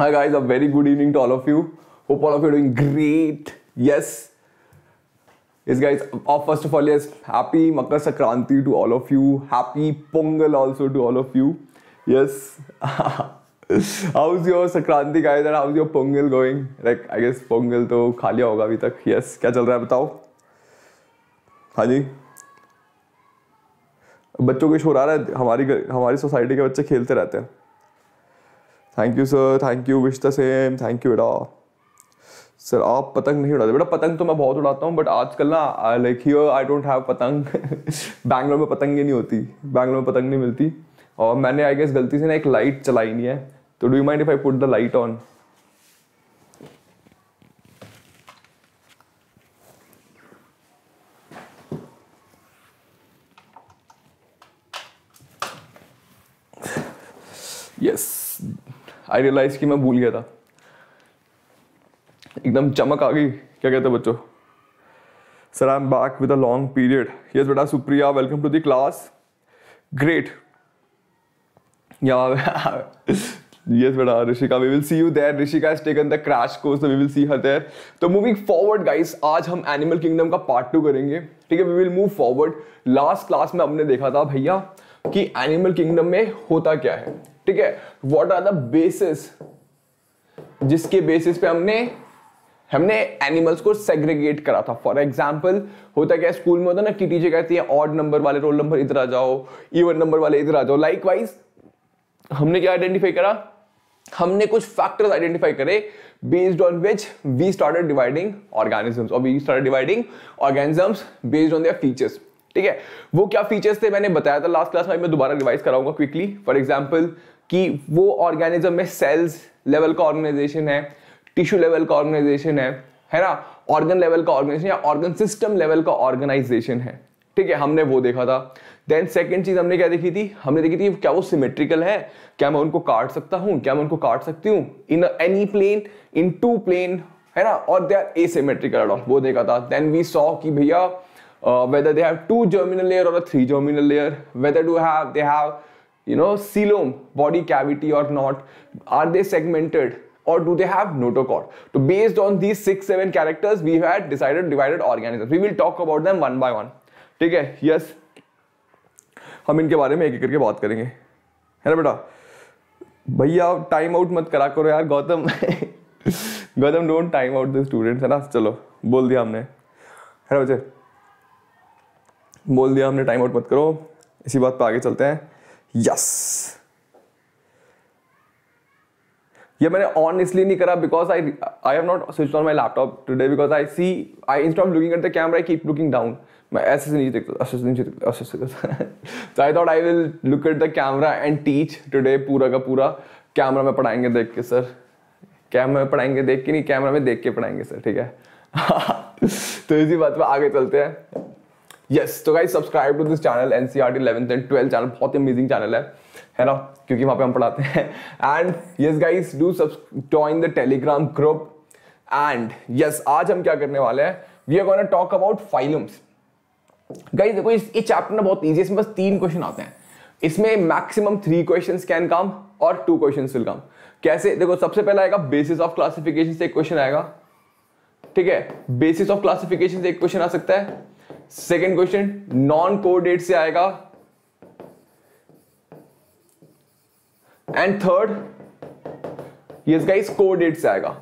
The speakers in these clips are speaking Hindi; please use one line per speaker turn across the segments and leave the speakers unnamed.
Hi guys, a very good evening to all of you. Hope all of you are doing great. Yes. Yes guys, oh, first of all, yes, happy Makar Sakranti to all of you. Happy Pongal also to all of you. Yes. how's your Sakranti guys and how's your Pongal going? Like, I guess Pongal to khaliya hoga abhi tak. Yes, kya chal raha hai batao? हाँ जी. बच्चों को शोर आ रहा है हमारी हमारी सोसाइटी के बच्चे खेलते रहते हैं thank you sir thank you wish the same thank you बेटा सर आप पतंग नहीं उड़ाते बेटा पतंग तो मैं बहुत उड़ाता हूँ बट आजकल ना लाइक ही आई डोंट हैव पतंग बैंगलोर में पतंग ही नहीं होती बैंगलोर में पतंग नहीं मिलती और मैंने आई गेस गलती से ना एक लाइट चलाई नहीं है तो do mind if I put the light on I realize कि मैं भूल गया था एकदम चमक आ गई क्या कहते बच्चों sir I am back with a long period yes बेटा Supriya welcome to the class great yes बेटा Rishika we will see you there Rishika taken the crash course we will see her there तो मूविंग फॉरवर्ड गाइस आज हम एनिमल किंगडम का पार्ट टू करेंगे ठीक है we will move forward last class में हमने देखा था भैया कि एनिमल किंगडम में होता क्या है ठीक है व्हाट आर द बेसिस जिसके बेसिस पे हमने हमने एनिमल्स को सेग्रीगेट करा था फॉर एग्जाम्पल होता क्या स्कूल में होता ना टीचर कहती है ऑड नंबर वाले रोल नंबर इधर आ जाओ इवन नंबर वाले इधर आ जाओ लाइक वाइज हमने क्या आइडेंटिफाई करा हमने कुछ फैक्टर्स आइडेंटिफाई करे based on which we started dividing organisms और we started dividing organisms based on their features ठीक है वो क्या फीचर्स थे मैंने बताया था लास्ट क्लास में मैं दोबारा रिवाइज कराऊंगा क्विकली फॉर एग्जाम्पल कि वो ऑर्गेनिज्म में सेल्स लेवल का ऑर्गेनाइजेशन है टिश्यू लेवल का ऑर्गेनाइजेशन है है ना ऑर्गन लेवल का ऑर्गेनाइजेशन या ऑर्गन सिस्टम लेवल का ऑर्गेनाइजेशन है ठीक है हमने वो देखा था देन सेकेंड चीज हमने क्या देखी थी हमने देखी थी क्या वो सिमेट्रिकल है क्या मैं उनको काट सकता हूँ क्या मैं उनको काट सकती हूँ in any plane in two plane है ना और दे आर ए सीमेट्रिकल वो देखा था देन वी सॉ कि भैया whether they have two germinal layer और three germinal layer whether do have they have you know coelom body cavity or not are they segmented or do they have notochord so based on these six seven characters we had decided divided organisms we will talk about them one by one theek hai yes hum inke bare mein ek ek karke baat karenge hai na beta भैया टाइम आउट मत करा करो यार Gautam Gautam don't time out the students है ना चलो बोल दिया हमने है ना बच्चे बोल दिया हमने टाइम आउट मत करो इसी बात पर आगे चलते हैं यस ये मैंने ऑन इसलिए नहीं करा because I I have not switch on my laptop today because I see I install looking at the camera I keep looking down मैं ऐसे से नहीं देखता ऐसे से नहीं देखता ऐसे से तो I thought I will look at the camera and teach today पूरा का पूरा कैमरा में पढ़ाएंगे देख के सर कैमरा में पढ़ाएंगे देख के नहीं कैमरा में देख के पढ़ाएंगे सर ठीक है तो इसी बात पर आगे चलते हैं यस तो guys subscribe to this channel NCR eleventh and twelfth channel बहुत ही अमेजिंग चैनल है है ना क्योंकि वहां पे हम पढ़ाते हैं and yes guys do join the Telegram group and yes आज हम क्या करने वाले हैं we are gonna talk about phylums guys देखो इस ये चैप्टर ना बहुत इजी इसमें बस तीन क्वेश्चन आते हैं इसमें maximum three question can come और टू क्वेश्चन विल कम कैसे देखो सबसे पहला आएगा बेसिस ऑफ क्लासिफिकेशन से एक क्वेश्चन आएगा ठीक है बेसिस ऑफ क्लासिफिकेशन से एक क्वेश्चन आ सकता है second question non chordate से आएगा and third yes guys chordate से आएगा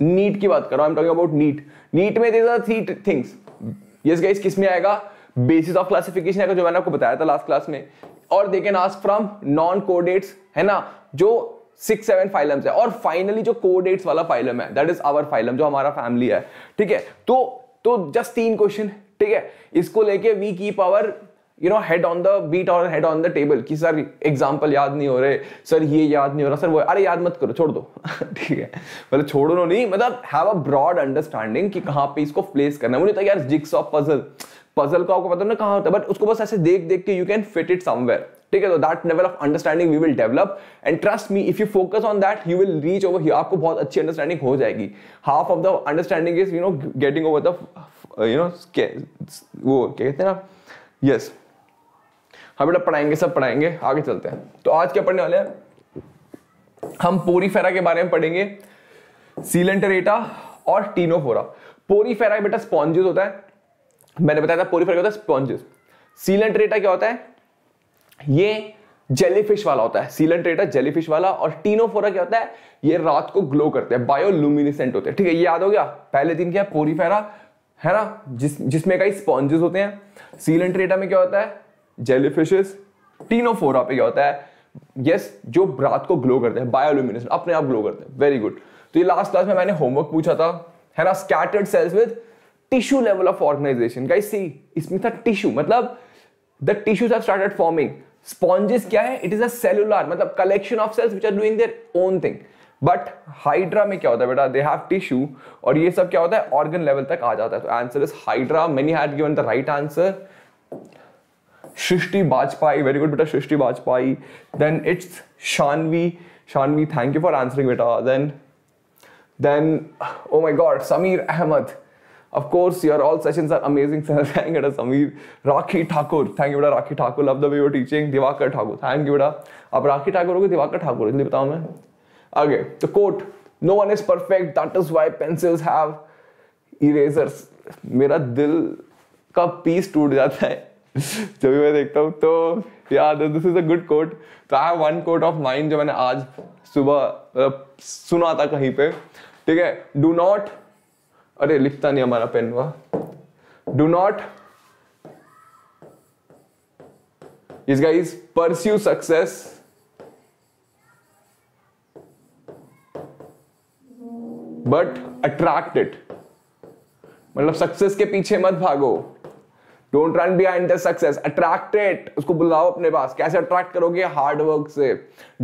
नीट की बात कर रहा हूं I am talking about NEET NEET में there are three things yes guys किस में आएगा बेसिस ऑफ क्लासिफिकेशन आएगा जो मैंने आपको बताया था लास्ट क्लास में और they can ask from non dates है ना जो सिक्स सेवन फाइलम्स है और फाइनली जो कोडेट्स वाला फाइलम है दैट इज आवर फाइलम जो हमारा फैमिली है ठीक है तो तो जस्ट तीन क्वेश्चन ठीक है इसको लेके वी की power you know head on the beat और हेड ऑन द टेबल कि सर एग्जाम्पल याद नहीं हो रहे सर ये याद नहीं हो रहा सर वो अरे याद मत करो छोड़ दो ठीक है मतलब छोड़ो ना नहीं मतलब हैव अ ब्रॉड अंडरस्टैंडिंग कि कहाँ पे इसको प्लेस करना है मुझे तो यार जिक्स ऑफ पजल पजल का आपको पता ना कहाँ होता है बट उसको बस ऐसे देख देख के you can fit it somewhere ठीक है तो that level of understanding we will develop and trust me if you focus on that you will reach over आपको बहुत अच्छी अंडरस्टैंडिंग हो जाएगी half of the understanding is you know getting over the you uh, know वो क्या कहते हैं ना यस हाँ बेटा पढ़ाएंगे सब पढ़ाएंगे आगे चलते हैं तो आज क्या पढ़ने वाले हैं हम पोरी फेरा के बारे में पढ़ेंगे सीलेंटरेटा और टीनोफोरा फेरा बेटा स्पॉन्जेस होता है मैंने बताया था पोरीफेरा क्या होता है स्पॉन्जेस सीलेंटरेटा क्या होता है ये जेलीफिश वाला होता है सीलेंट्रेटा जेलीफिश वाला और टीनोफोरा क्या होता है ये रात को ग्लो करते हैं बायोलुमिनिसेंट होते हैं ठीक है ये याद हो गया पहले दिन क्या पोरी फेरा है ना जिस जिसमें कई स्पॉन्जेस होते हैं सीलेंट रेटा में क्या होता है जेलीफिशेस टीनोफोरा पे क्या होता है यस yes, जो रात को ग्लो करते हैं बायोल्यूमिनेशन अपने आप ग्लो करते हैं वेरी गुड तो ये लास्ट क्लास में मैंने होमवर्क पूछा था है ना scattered cells with tissue level of organization guys see इसमें था टिश्यू मतलब the tissues have started forming sponges क्या है इट इज अ सेलुलर मतलब collection of cells which are doing their own thing but hydra में क्या होता है बेटा दे हैव टिश्यू और ये सब क्या होता है ऑर्गन लेवल तक आ जाता है तो answer is hydra many had given the right answer Srishti Vajpayee very good बेटा Srishti Vajpayee then it's Shanvi Shanvi thank you for answering बेटा then then oh my god Sameer Ahmed of course your all sessions are amazing thank you Sameer Rakhi Thakur thank you बेटा Rakhi Thakur love the way your teaching Diwakar Thakur thank you बेटा अब राखी ठाकुर हो गए दिवाकर ठाकुर जल्दी बताओ मैं Okay, the quote No one is perfect, that is why pencils have erasers. मेरा दिल का पीस टूट जाता है जब भी मैं देखता हूँ तो यार this is a good quote तो I have one quote of mind जो मैंने आज सुबह मतलब सुना था कहीं पे ठीक है डू नॉट अरे लिखता नहीं हमारा पेन हुआ do not is guys pursue success but attract it मतलब सक्सेस के पीछे मत भागो don't run behind the success attracted उसको बुलाओ अपने पास कैसे अट्रैक्ट करोगे हार्ड वर्क से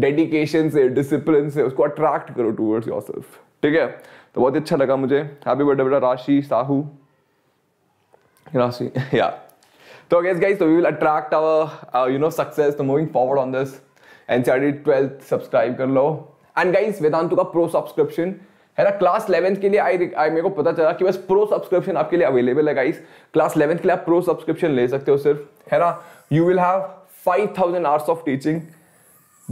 डेडिकेशन से डिसिप्लिन से उसको अट्रैक्ट करो टूवर्ड्स योरसेल्फ ठीक है तो बहुत अच्छा लगा मुझे हैप्पी बर्थडे बेटा राशि साहू राशि या तो guys guys so we will attract our you know success तो moving forward on this this 12th subscribe कर लो एंड गाइस वेदांतु का प्रो सब्सक्रिप्शन है ना क्लास इलेवंथ के लिए आई आई मेरे को पता चला कि बस प्रो सब्सक्रिप्शन आपके लिए अवेलेबल है गाइस क्लास इलेवंथ के लिए आप प्रो सब्सक्रिप्शन ले सकते हो सिर्फ है ना you will have five thousand hours of teaching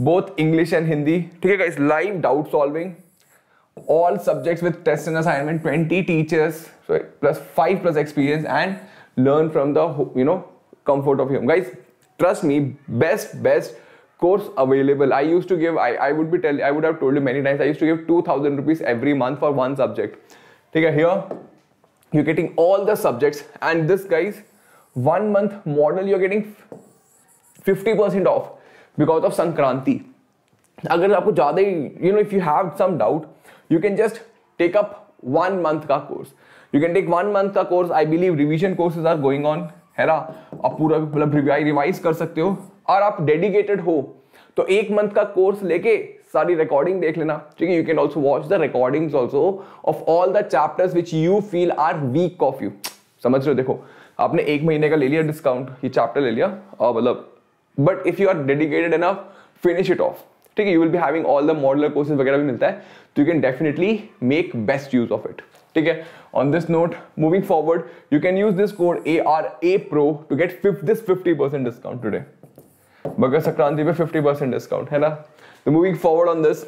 both English and Hindi ठीक है guys live doubt solving all subjects with test and assignment twenty teachers plus five plus experience and learn from the you know comfort of um guys trust me best best course available. I used to give, I, I would be telling, I would have told you many times, I used to give 2000 rupees every month for one subject. Okay, here you're getting all the subjects and this guys, one month model you're getting 50% off because of Sankranti. अगर आपको ज़्यादा you know if you have some doubt you can just take up one month का कोर्स you can take one month का कोर्स आई है ना आप पूरा मतलब रिवाइज कर सकते हो और आप डेडिकेटेड हो तो एक मंथ का कोर्स लेके सारी रिकॉर्डिंग देख लेना ठीक है you can also watch the recording also of all the chapters which you feel are weak of you समझ रहे हो देखो आपने एक महीने का ले लिया डिस्काउंट ये चैप्टर ले लिया और मतलब but if you are dedicated enough finish it off ठीक है you will be having all the modular courses वगैरह भी मिलता है तो you can definitely make best use of it ठीक है on this note moving forward you can use this code A R A pro to get this fifty percent discount today Makar Sankranti पे फिफ्टी परसेंट डिस्काउंट है ना तो moving forward on this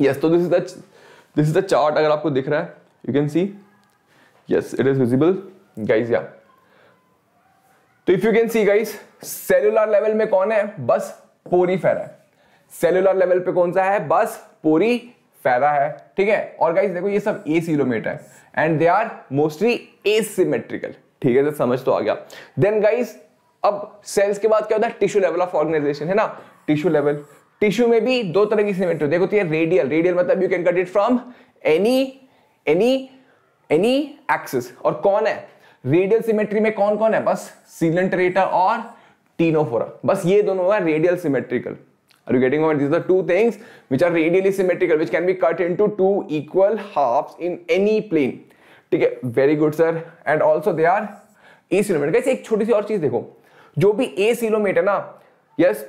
yes तो this is the this is the chart अगर आपको दिख रहा है you can see yes it is visible guys या तो if you can see guys cellular level में कौन है बस पोरी फेर है सेलुलर लेवल पे कौन सा है बस पोरी फायदा है ठीक है और गाइज देखो ये सब ए सीलोमेट है and they are mostly asymmetrical ठीक है तो समझ तो आ गया देन गाइज अब सेल्स के बाद क्या होता है टिश्यू लेवल ऑफ ऑर्गेनाइजेशन है ना टिश्यू लेवल टिश्यू में भी दो तरह की सीमेंट देखो है होती रेडियल रेडियल मतलब you can cut it from any any any axis और कौन है रेडियल सिमेट्री में कौन कौन है बस सीलेंटरेटा और टीनोफोरा बस ये दोनों है radial symmetrical Are you getting point? These are the two things which are radially symmetrical, which can be cut into two equal halves in any plane. ठीक है very good sir and also they are acoelomate कैसे एक छोटी सी और चीज देखो जो भी ए सीलोमीटर ना yes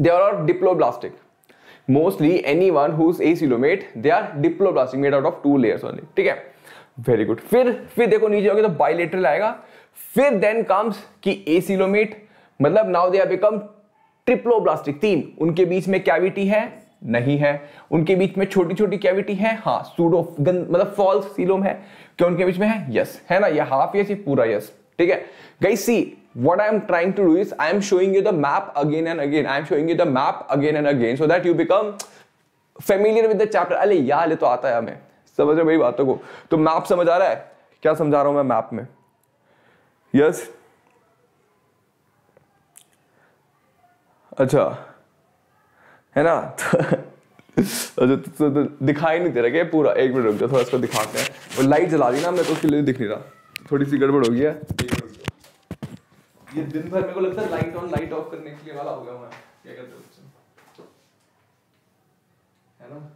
they are diploblastic mostly any one whose acoelomate they are diploblastic made out of two layers only ठीक है वेरी गुड फिर फिर देखो नीचे होगी तो बाइलेटरल आएगा फिर देन कम्स कि ए सिलोमीट मतलब now they are become triploblastic तीन उनके बीच में कैविटी है नहीं है उनके बीच में छोटी छोटी कैविटी है हाँ सूडो मतलब फॉल्स सीलोम है क्या उनके बीच में है यस है ना ये हाफ यस पूरा यस ठीक है गई सी what I am trying to do is I am showing you the map again and again I am showing you the map again and again so that you become familiar with the chapter अरे यार ये तो आता है हमें समझ रहे भाई बातों को तो map समझ आ रहा है क्या समझा रहा हूँ मैं map में yes? अच्छा है ना तो अच्छा तो, तो, तो दिखाई नहीं दे रहा क्या पूरा एक मिनट रुक जाओ थोड़ा इसको दिखाते हैं और लाइट जला दी ना मेरे को तो उसके लिए दिख नहीं रहा थोड़ी सी गड़बड़ हो गई है ये दिन भर मेरे को लगता है लाइट ऑन लाइट ऑफ करने के लिए वाला हो गया मैं क्या करते हो है ना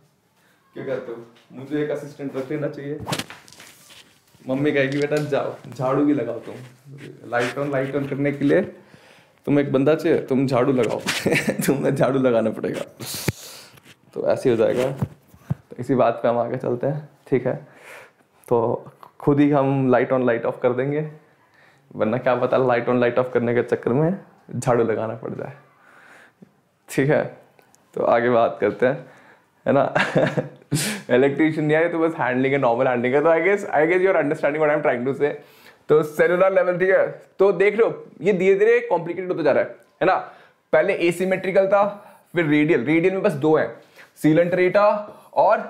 क्या करते हो मुझे एक असिस्टेंट रख लेना चाहिए मम्मी कहेगी बेटा जाओ झाड़ू भी लगाओ तुम लाइट ऑन लाइट ऑन करने के लिए तुम एक बंदा चाहिए तुम झाड़ू लगाओ तुम्हें झाड़ू लगाना पड़ेगा तो ऐसे हो जाएगा तो इसी बात पे हम आगे चलते हैं ठीक है तो खुद ही हम लाइट ऑन लाइट ऑफ कर देंगे वरना क्या पता लाइट ऑन लाइट ऑफ करने के चक्कर में झाड़ू लगाना पड़ जाए ठीक है तो आगे बात करते हैं है ना इलेक्ट्रीशियन नहीं आए तो बस हैंडलिंग है नॉर्मल हैंडलिंग है तो I guess I guess your understanding what I am trying to say तो सेलुलर लेवल ठीक है तो देख लो ये धीरे धीरे कॉम्प्लिकेटेड होता जा रहा है है ना पहले एसीमेट्रिकल था फिर रेडियल रेडियल में बस दो है सीलेंट रेटा और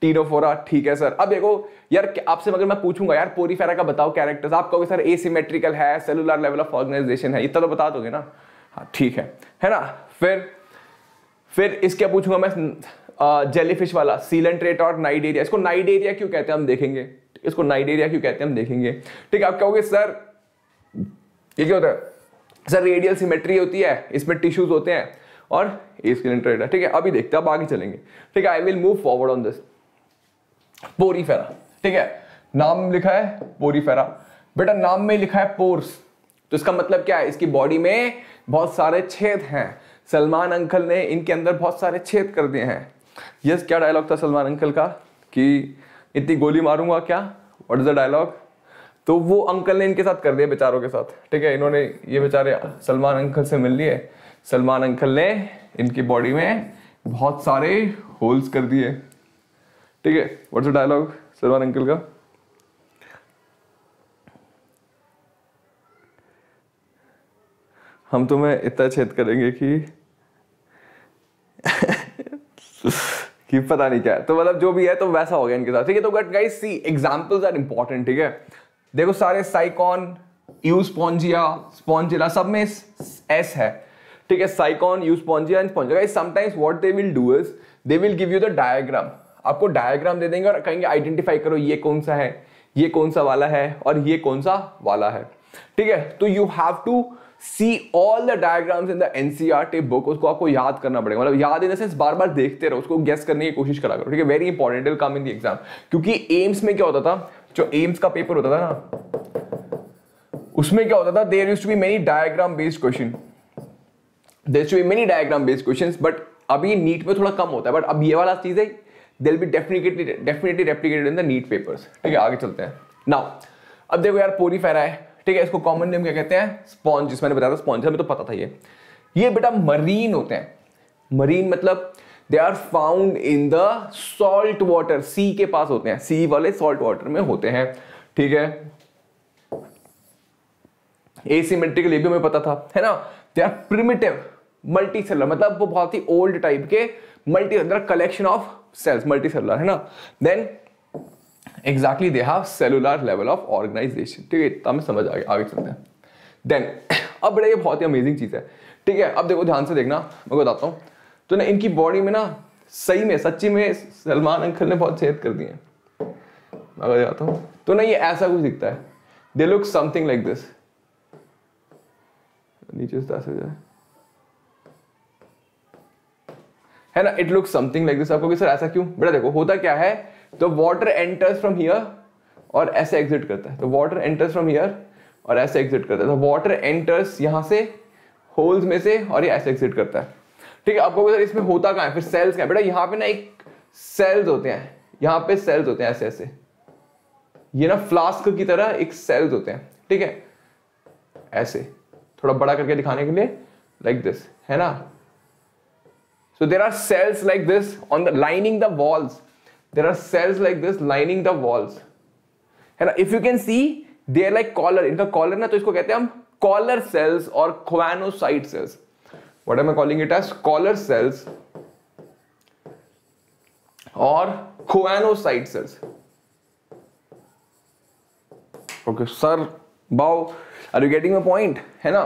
टीरोफोरा ठीक है सर अब देखो यार आपसे मगर मैं पूछूंगा यार पोरीफेरा का बताओ कैरेक्टर्स आप कहोगे सर एसीमेट्रिकल है सेलुलर लेवल ऑफ ऑर्गेनाइजेशन है इतना तो बता दोगे ना हाँ ठीक है है ना फिर फिर इसके पूछूंगा मैं जेलीफिश वाला सीलेंट रेटा और नाइट एरिया इसको नाइट एरिया क्यों कहते हैं हम देखेंगे इसको नाइडेरिया क्यों कहते हैं हम देखेंगे ठीक है आप कहोगे सर ये क्या होता है सर रेडियल सिमेट्री होती है इसमें टिश्यूज होते हैं और स्क्रीन ट्रेड है ठीक है अभी देखते हैं अब आगे चलेंगे ठीक है I will move forward on this porifera ठीक है नाम लिखा है पोरीफेरा बेटा नाम में लिखा है पोर्स तो इसका मतलब क्या है इसकी बॉडी में बहुत सारे छेद हैं सलमान अंकल ने इनके अंदर बहुत सारे छेद कर दिए हैं यस क्या डायलॉग था सलमान अंकल का कि इतनी गोली मारूंगा क्या वट इज़ द डायलॉग तो वो अंकल ने इनके साथ कर दिया बेचारों के साथ ठीक है इन्होंने ये बेचारे सलमान अंकल से मिल लिए सलमान अंकल ने इनकी बॉडी में बहुत सारे होल्स कर दिए ठीक है द डायलॉग सलमान अंकल का हम तुम्हें इतना छेद करेंगे कि कि पता नहीं क्या है तो मतलब जो भी है तो वैसा हो गया इनके साथ ठीक है तो but guys see examples are important ठीक है देखो सारे साइकॉन यू स्पॉन्जिया स्पॉन्जिला सब में एस है ठीक है sycon euspongia and spongia guys sometimes what they will do is they will give you the diagram आपको डायग्राम दे देंगे और कहेंगे आइडेंटिफाई करो ये कौन सा है ये कौन सा वाला है और ये कौन सा वाला है ठीक है तो you have to see all the diagrams in the NCERT book उसको आपको याद करना पड़ेगा मतलब याद इन द सेंस बार बार देखते रहो उसको गेस करने की कोशिश करा करो ठीक है very important will come in the exam क्योंकि एम्स में क्या होता था जो एम्स का पेपर होता था ना उसमें क्या होता था there use to be many diagram based question there to be many diagram based question but अभी नीट में थोड़ा कम होता है बट अब ये वाला चीज है will be definitely definitely replicated in the NEET papers ठीक है आगे चलते हैं नाउ अब देखो यार पोलीफेरा है ठीक है इसको कॉमन नेम क्या कहते हैं स्पॉन्ज मैंने बताया था स्पॉन्ज हमें तो पता था ये ये बेटा मरीन होते हैं मरीन मतलब they are found in the salt water sea के पास होते हैं सी वाले सॉल्ट वाटर में होते हैं ठीक है के लिए भी हमें पता था है ना they are primitive multicellular मतलब वो बहुत ही ओल्ड टाइप के multi collection of cells multicellular है ना then exactly they have cellular level of organisation ठीक है इतना तो हमें समझ आ गया आगे चलते हैं देन अब बड़ा ये बहुत ही अमेजिंग चीज़ है ठीक है अब देखो ध्यान से देखना मैं बताता हूँ तो ना इनकी बॉडी में ना सही में सच्ची में सलमान अंकल ने बहुत सेहत कर दी है मैं बताता हूँ तो ना ये ऐसा कुछ दिखता है they look something like this नीचे से दस हजार है ना it look something like this आपको कि सर ऐसा क्यों बेटा देखो होता क्या है तो वाटर एंटर्स फ्रॉम हियर और ऐसे एग्जिट करता है तो वाटर एंटर्स फ्रॉम हियर और ऐसे एग्जिट करता है तो वाटर एंटर्स यहाँ से होल्स में से और ये ऐसे एग्जिट करता है ठीक है आपको पता इसमें होता कहाँ है फिर सेल्स क्या बेटा यहाँ पे ना एक सेल्स होते हैं यहाँ पे सेल्स होते हैं ऐसे ऐसे ये ना फ्लास्क की तरह एक सेल्स होते हैं ठीक है ऐसे थोड़ा बड़ा करके दिखाने के लिए लाइक like दिस है ना so there are cells like this on the lining the walls there are cells like this lining the walls है ना if you can see they are like collar इनका कॉलर ना तो इसको कहते हैं हम कॉलर सेल्स और choanocyte cells what am I calling it as collar cells और क्वानोसाइट सेल्स ओके सर बाओ are you getting a point है ना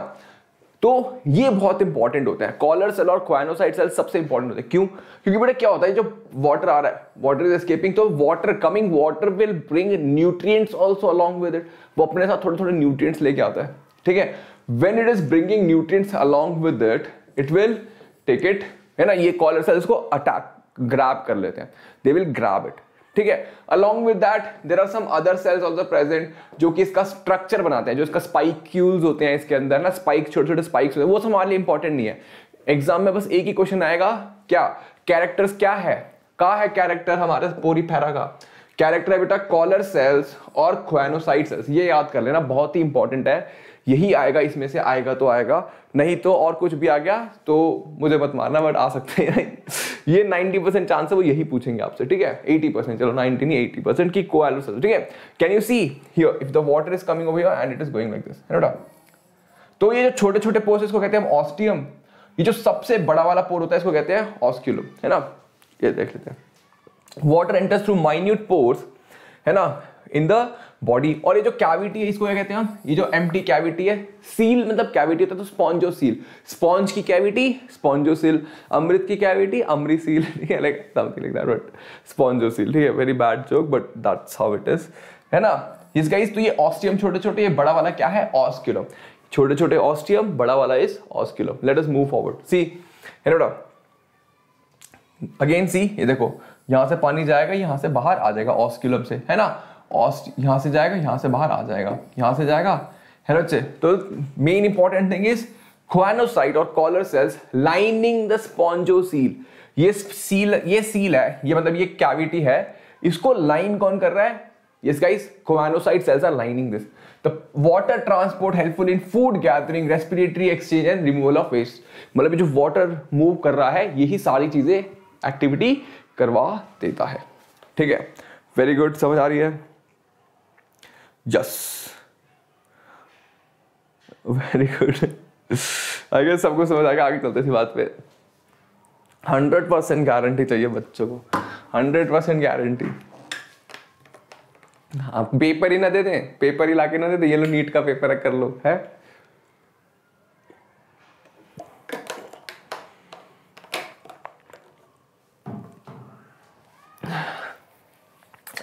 तो ये बहुत इंपॉर्टेंट होता है कॉलर सेल और क्वाइनोसाइड सेल सबसे इंपॉर्टेंट होते हैं क्यों क्योंकि बेटा क्या होता है जो वाटर आ रहा है वाटर इज एस्केपिंग तो water coming water will bring nutrients also along with it वो अपने साथ थोड़े थोड़े न्यूट्रिएंट्स लेके आता है ठीक है when it is bringing nutrients along with it it will take it है ना ये कॉलर सेल्स को अटैक ग्रैब कर लेते हैं दे विल ग्रैब इट ठीक है along with that there are some other cells also present जो कि इसका स्ट्रक्चर बनाते हैं जो इसका स्पाइक्यूल्स होते हैं इसके अंदर ना स्पाइक छोटे छोटे स्पाइक्स होते हैं वो सब हमारे लिए इंपॉर्टेंट नहीं है एग्जाम में बस एक ही क्वेश्चन आएगा क्या कैरेक्टर्स क्या है कहा है कैरेक्टर हमारे पूरी फैरा का कैरेक्टर है बेटा कॉलर सेल्स और क्वेनोसाइट सेल्स ये याद कर लेना बहुत ही इंपॉर्टेंट है यही आएगा इसमें से आएगा तो आएगा नहीं तो और कुछ भी आ गया तो मुझे मत मारना बट आ सकते हैं ये 90 परसेंट चांस है वो यही पूछेंगे आपसे ठीक है 80 परसेंट चलो 90 नहीं 80 परसेंट की को एलो ठीक है can you see here if the water is coming over and it is going like this है तो ये जो छोटे छोटे पोर्स इसको कहते हैं हम ऑस्टियम ये जो सबसे बड़ा वाला पोर होता है इसको कहते हैं ऑस्क्यूलम है ना ये देख लेते हैं water enters through minute pores है ना इन द बॉडी और ये जो कैविटी है इसको क्या कहते हैं हम ये जो एम टी कैविटी है सील मतलब कैविटी होता है तो स्पॉन्जो सील स्पॉन्ज की कैविटी स्पॉन्जो सील अमृत की कैविटी अमृत सील ठीक है like like that but spongocoel ठीक है very bad joke but that's how it is है ना इस गाइस तो ये ऑस्टियम छोटे छोटे ये बड़ा वाला क्या है ऑस्क्यूलम छोटे छोटे ऑस्टियम बड़ा वाला is osculum let us move forward see है ना अगेन सी ये देखो यहां से पानी जाएगा यहां से बाहर आ जाएगा ऑस्क्यूलम से है ना ऑस्ट यहाँ से जाएगा यहाँ से बाहर आ जाएगा यहाँ से जाएगा हेरोचे तो main important thing is choanocyte और collar cells lining the spongocoel ये सील ये सील है ये मतलब ये कैविटी है इसको लाइन कौन कर रहा है yes guys covanocyte cells are lining this the water transport helpful in food gathering respiratory exchange and removal of waste मतलब जो water move कर रहा है यही सारी चीजें activity करवा देता है ठीक है very good समझ आ रही है yes very good I guess सबको समझ आ गया आगे चलते थे बात पे हंड्रेड परसेंट गारंटी चाहिए बच्चों को हंड्रेड परसेंट गारंटी आप पेपर ही ना दे दें पेपर ही लाके ना दे दें ये लो नीट का पेपर कर लो है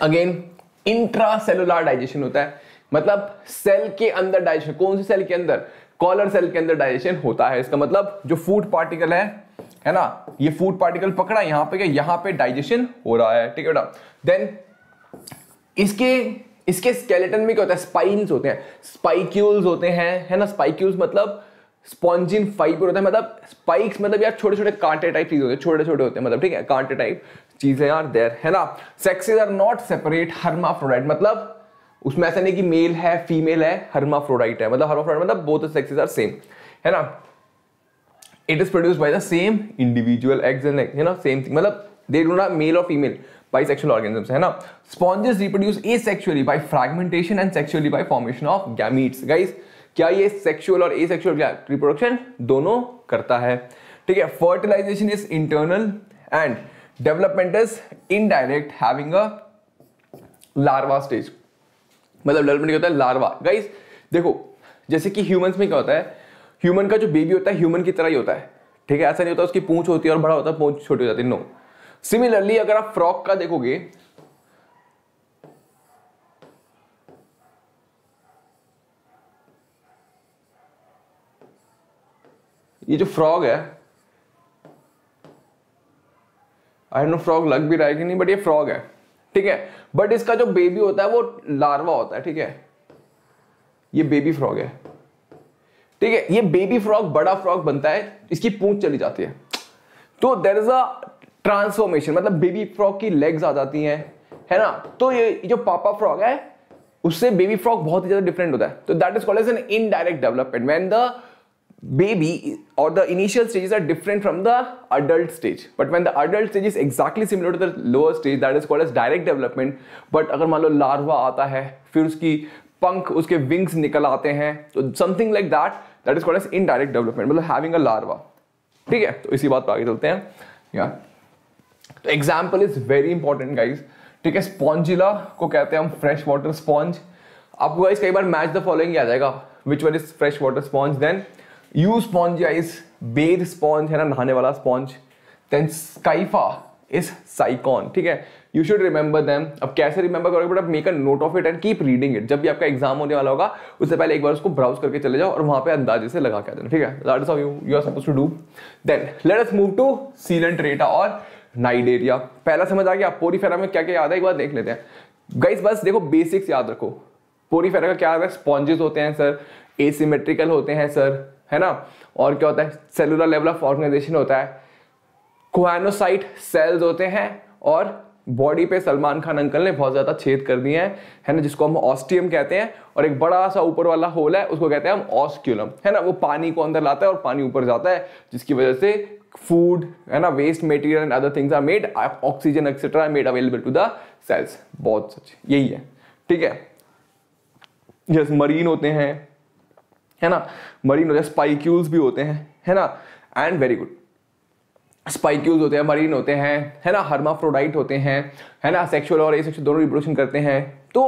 अगेन इंट्रासेलुलर डाइजेशन होता है मतलब सेल के अंदर डाइजेशन कौन सी सेल के अंदर कॉलर सेल के अंदर डाइजेशन होता है इसका मतलब जो फूड पार्टिकल है है ना ये फूड पार्टिकल पकड़ा यहां पे क्या यहां पे डाइजेशन हो रहा है ठीक है बेटा देन इसके इसके स्केलेटन में क्या होता है स्पाइन्स होते हैं स्पाइक्यूल्स होते हैं है ना स्पाइक्यूल्स मतलब स्पॉन्जिन फाइबर होता है मतलब स्पाइक्स मतलब यार छोटे छोटे कांटे टाइप चीज होते हैं छोटे छोटे होते हैं मतलब ठीक है कांटे टाइप चीजें आर देर है ना सेक्सेज आर नॉट सेपरेट फ्लोराइड मतलब उसमें ऐसा नहीं कि मेल है फीमेल है हर्माफ्रोडाइट है मतलब हर्माफ्रोडाइट मतलब बोथ सेक्सेज आर सेम है ना it is produce by the same individual eggs and है ना सेम थिंग मतलब दे डू नॉट मेल और फीमेल bisexual organisms है ना sponges reproduce a asexually by fragmentation and sexually by formation of gametes guys क्या ये sexual और ए क्या रिप्रोडक्शन दोनों करता है ठीक है fertilisation is internal and development is indirect having a larva stage मतलब डेवलपमेंट क्या होता है लार्वा गाइस देखो जैसे कि ह्यूमंस में क्या होता है ह्यूमन का जो बेबी होता है ह्यूमन की तरह ही होता है ठीक है ऐसा नहीं होता उसकी पूंछ होती है और बड़ा होता है पूंछ छोटी हो जाती है नो सिमिलरली अगर आप फ्रॉक का देखोगे ये जो फ्रॉग है आई नो फ्रॉग लग भी रहा है कि नहीं बट ये फ्रॉग है ठीक है बट इसका जो बेबी होता है वो लार्वा होता है ठीक है ये बेबी फ्रॉग है ठीक है ये बेबी फ्रॉग बड़ा फ्रॉग बनता है इसकी पूंछ चली जाती है तो देर इज अ ट्रांसफॉर्मेशन मतलब बेबी फ्रॉग की लेग्स आ जाती हैं है ना तो ये जो पापा फ्रॉग है उससे बेबी फ्रॉग बहुत ही ज्यादा डिफरेंट होता है तो that is called as an indirect development when the baby or the initial stages are different from the adult stage but when the adult stage is exactly similar to the lower stage that is called as direct development but अगर मान लो लार्वा आता है फिर उसकी पंख उसके विंग्स निकल आते हैं तो something like that that is called as indirect development मतलब हैविंग अ लार्वा ठीक है तो इसी बात पर आगे चलते हैं या तो example is very important guys ठीक है स्पॉन्जिला को कहते हैं हम फ्रेश वाटर स्पॉन्ज आपको गाइज कई बार मैच द फॉलोइंग आ जाएगा which one is fresh water sponge then euspongia is bath sponge है ना नहाने वाला sponge then scypha is sycon ठीक है यू शुड रिमेंबर दैम अब कैसे रिमेंबर करोगे बट अब make a note of it and keep reading it जब भी आपका एग्जाम होने वाला होगा उससे पहले एक बार उसको ब्राउज करके चले जाओ और वहां पे अंदाजे से लगा के आ ठीक है that is how you you are suppose to do then let us move to coelenterata और नाइडेरिया पहला समझ आ गया पोरीफेरा में क्या क्या याद है एक बार देख लेते हैं गाइस बस देखो बेसिक्स याद रखो पोरीफेरा का क्या याद है स्पॉन्जेस होते हैं सर एसिमेट्रिकल होते हैं सर है ना और क्या होता है सेलुलर लेवल ऑफ ऑर्गेनाइजेशन होता है क्वानोसाइट सेल्स होते हैं और बॉडी पे सलमान खान अंकल ने बहुत ज़्यादा छेद कर दिए हैं है ना जिसको हम ऑस्टियम कहते हैं और एक बड़ा सा ऊपर वाला होल है उसको कहते हैं हम ऑस्क्यूलम है ना वो पानी को अंदर लाता है और पानी ऊपर जाता है जिसकी वजह से फूड है ना waste material and other things are made oxygen etcetera made available to the cells बहुत सच यही है ठीक है जैसे मरीन होते हैं है ना मरीन होते हैं स्पाइक्यूल्स भी होते हैं है ना एंड वेरी गुड स्पाइक्यूल्स होते हैं मरीन होते हैं है ना हर्माफ्रोडाइट होते हैं है ना सेक्सुअल और एसेक्सुअल दोनों रिप्रोडक्शन करते हैं तो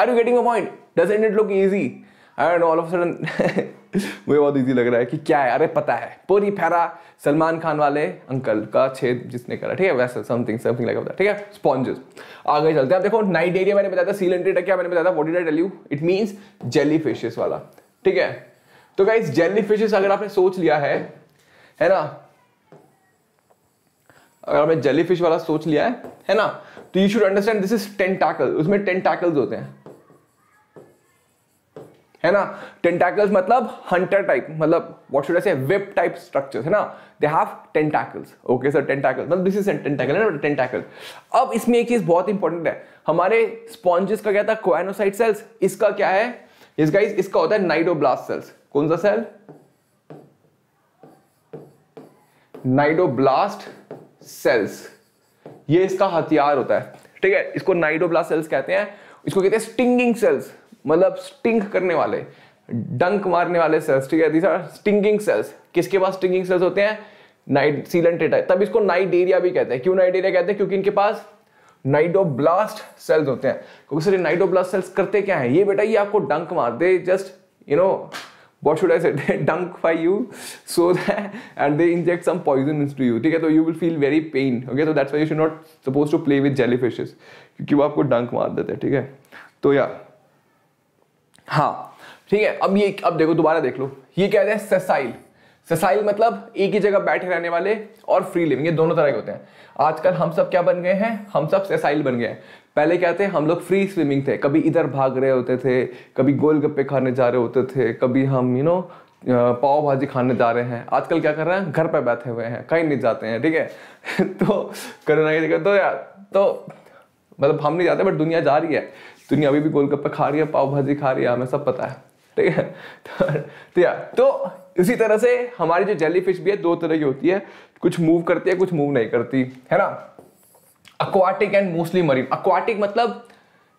are you getting a point doesn't it look easy and all of sudden मुझे बहुत ईजी लग रहा है कि क्या है अरे पता है पूरी फैरा सलमान खान वाले अंकल का छेद जिसने करा ठीक है वैसे समथिंग समथिंग लाइक दैट ठीक है स्पॉन्जेस आगे चलते हैं आप देखो नाइट एरिया मैंने बताया था सील एंट्री क्या मैंने बताया था what did I tell you it means jelly fishes वाला ठीक है तो गाइज जेली फिशेस अगर आपने सोच लिया है है ना अगर आपने जेली फिश वाला सोच लिया है है ना तो you should understand this is tentacle उसमें टेंटाकल्स होते हैं है ना टेंटाकल्स मतलब हंटर टाइप मतलब what should I say web type structures है ना they have tentacles okay sir tentacle मतलब दिस इज टेंटाकल है ना टेंटाकल अब इसमें एक चीज बहुत इंपॉर्टेंट है हमारे स्पॉन्जेस का क्या था क्वाइनोसाइट सेल्स इसका क्या है yes गाइस इसका होता है नाइडोब्लास्ट सेल्स कौन सा सेल नाइडोब्लास्ट सेल्स ये इसका हथियार होता है ठीक है इसको नाइडोब्लास्ट सेल्स कहते हैं इसको कहते हैं स्टिंगिंग सेल्स मतलब स्टिंग करने वाले डंक मारने वाले सेल्स ठीक है दीज स्टिंगिंग सेल्स किसके पास स्टिंगिंग सेल्स होते हैं नाइट सीलेंटेटा तब इसको नाइट एरिया भी कहते हैं क्यों नाइट एरिया कहते हैं क्योंकि इनके पास नाइडोब्लास्ट सेल्स होते हैं क्योंकि सर ये नाइडोब्लास्ट सेल्स करते क्या है ये बेटा ये आपको डंक मार दे just you know what should I say डंक by you so and they inject some poison to you ठीक है तो you will feel very pain okay तो that's why you should not suppose to play with jelly fishes क्योंकि वो आपको डंक मार देते हैं ठीक है तो या हाँ ठीक है अब ये अब देखो दोबारा देख लो ये कहते हैं सेसाइल ससाइल मतलब एक ही जगह बैठे रहने वाले और फ्री लिविंग ये दोनों तरह के होते हैं आजकल हम सब क्या बन गए हैं हम सब ससाइल बन गए हैं पहले क्या थे हम लोग फ्री स्विमिंग थे कभी इधर भाग रहे होते थे कभी गोलगप्पे खाने जा रहे होते थे कभी हम यू नो पाव भाजी खाने जा रहे हैं आजकल क्या कर रहे हैं घर पर बैठे हुए हैं कहीं नहीं जाते हैं ठीक है तो करोना की जगह तो यार तो मतलब हम नहीं जाते बट दुनिया जा रही है दुनिया अभी भी गोलगप्पा खा रही है पाव भाजी खा रही है हमें सब पता है ठीक है तो यार तो इसी तरह से हमारी जो जेलीफिश भी है दो तरह की होती है कुछ मूव करती है कुछ मूव नहीं करती है ना aquatic and mostly marine aquatic मतलब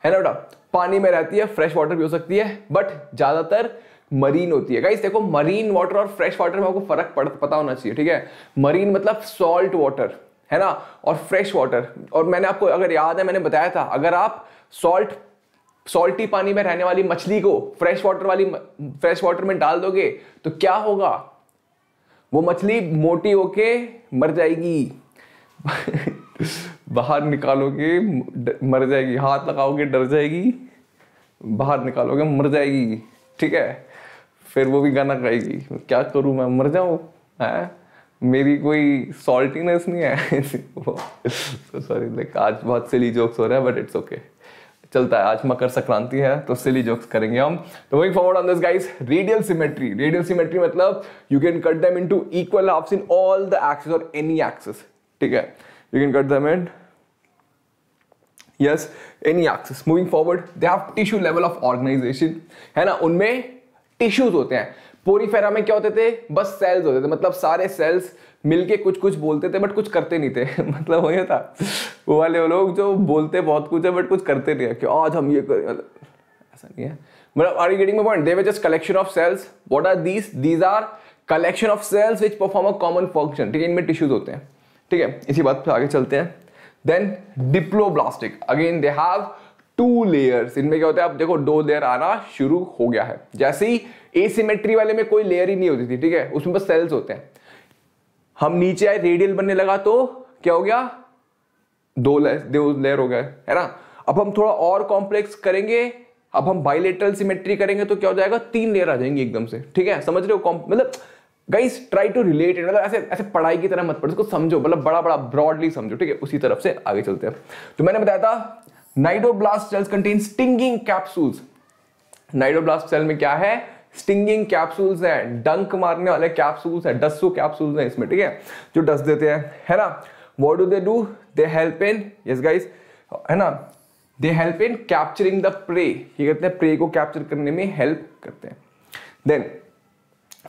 है ना बेटा पानी में रहती है फ्रेश वाटर भी हो सकती है बट ज़्यादातर मरीन होती है गाइस देखो मरीन वाटर और फ्रेश वाटर में आपको फर्क पता होना चाहिए ठीक है मरीन मतलब सॉल्ट वाटर है ना और फ्रेश वाटर और मैंने आपको अगर याद है मैंने बताया था अगर आप सॉल्ट सॉल्टी पानी में रहने वाली मछली को फ्रेश वाटर वाली फ्रेश वाटर में डाल दोगे तो क्या होगा वो मछली मोटी होके मर जाएगी बाहर निकालोगे मर जाएगी हाथ लगाओगे डर जाएगी बाहर निकालोगे मर जाएगी ठीक है फिर वो भी गाना गाएगी क्या करूँ मैं मर जाऊँ है मेरी कोई सॉल्टीनेस नहीं है सॉरी लाइक आज बहुत सिली जोक्स हो रहा है बट इट्स ओके चलता है आज मकर संक्रांति है तो सिली जोक्स करेंगे हम तो वही forward on this guys radial symmetry radial symmetry मतलब you can cut them into equal halves in all the axes और एनी एक्सेस ठीक है you can cut them in yes any axes moving forward they have tissue level of organisation है ना उनमें टिश्यूज होते हैं पोरीफेरा में क्या होते थे बस सेल्स होते थे मतलब सारे सेल्स मिलके कुछ कुछ बोलते थे बट कुछ करते नहीं थे मतलब वही था वो वाले वो लोग जो बोलते बहुत कुछ है बट कुछ करते नहीं है कि आज हम ये करें मतलब ऐसा नहीं है मतलब are you getting my point they just collection of cells what are these these are collection of cells which perform a common function ठीक है इनमें टिश्यूज होते हैं ठीक है इसी बात पर आगे चलते हैं then diploblastic again they have two layers इनमें क्या होता है आप देखो दो लेयर आना शुरू हो गया है जैसे ही एसिमेट्री वाले में कोई लेयर ही नहीं होती थी ठीक है उसमें बस सेल्स होते हैं हम नीचे आए रेडियल बनने लगा तो क्या हो गया दो लेयर हो गए है ना अब हम थोड़ा और कॉम्प्लेक्स करेंगे अब हम बाइलेटरल सिमेट्री करेंगे तो क्या हो जाएगा तीन लेयर आ जाएंगी एकदम से ठीक है समझ रहे हो मतलब guys try to relate it मतलब ऐसे ऐसे पढ़ाई की तरह मत पढ़ो इसको समझो मतलब बड़ा बड़ा ब्रॉडली समझो ठीक है उसी तरफ से आगे चलते हैं तो मैंने बताया था cnidoblast cells contain stinging capsules cnidoblast cell में क्या है स्टिंगिंग कैप्सूल्स हैं डंक मारने वाले कैप्सूल्स हैं डस्सू कैप्सूल्स हैं इसमें ठीक है जो डस देते हैं है ना what do they do they help in yes guys है ना they help in capturing the prey ये कहते हैं प्रे को कैप्चर करने में हेल्प करते हैं then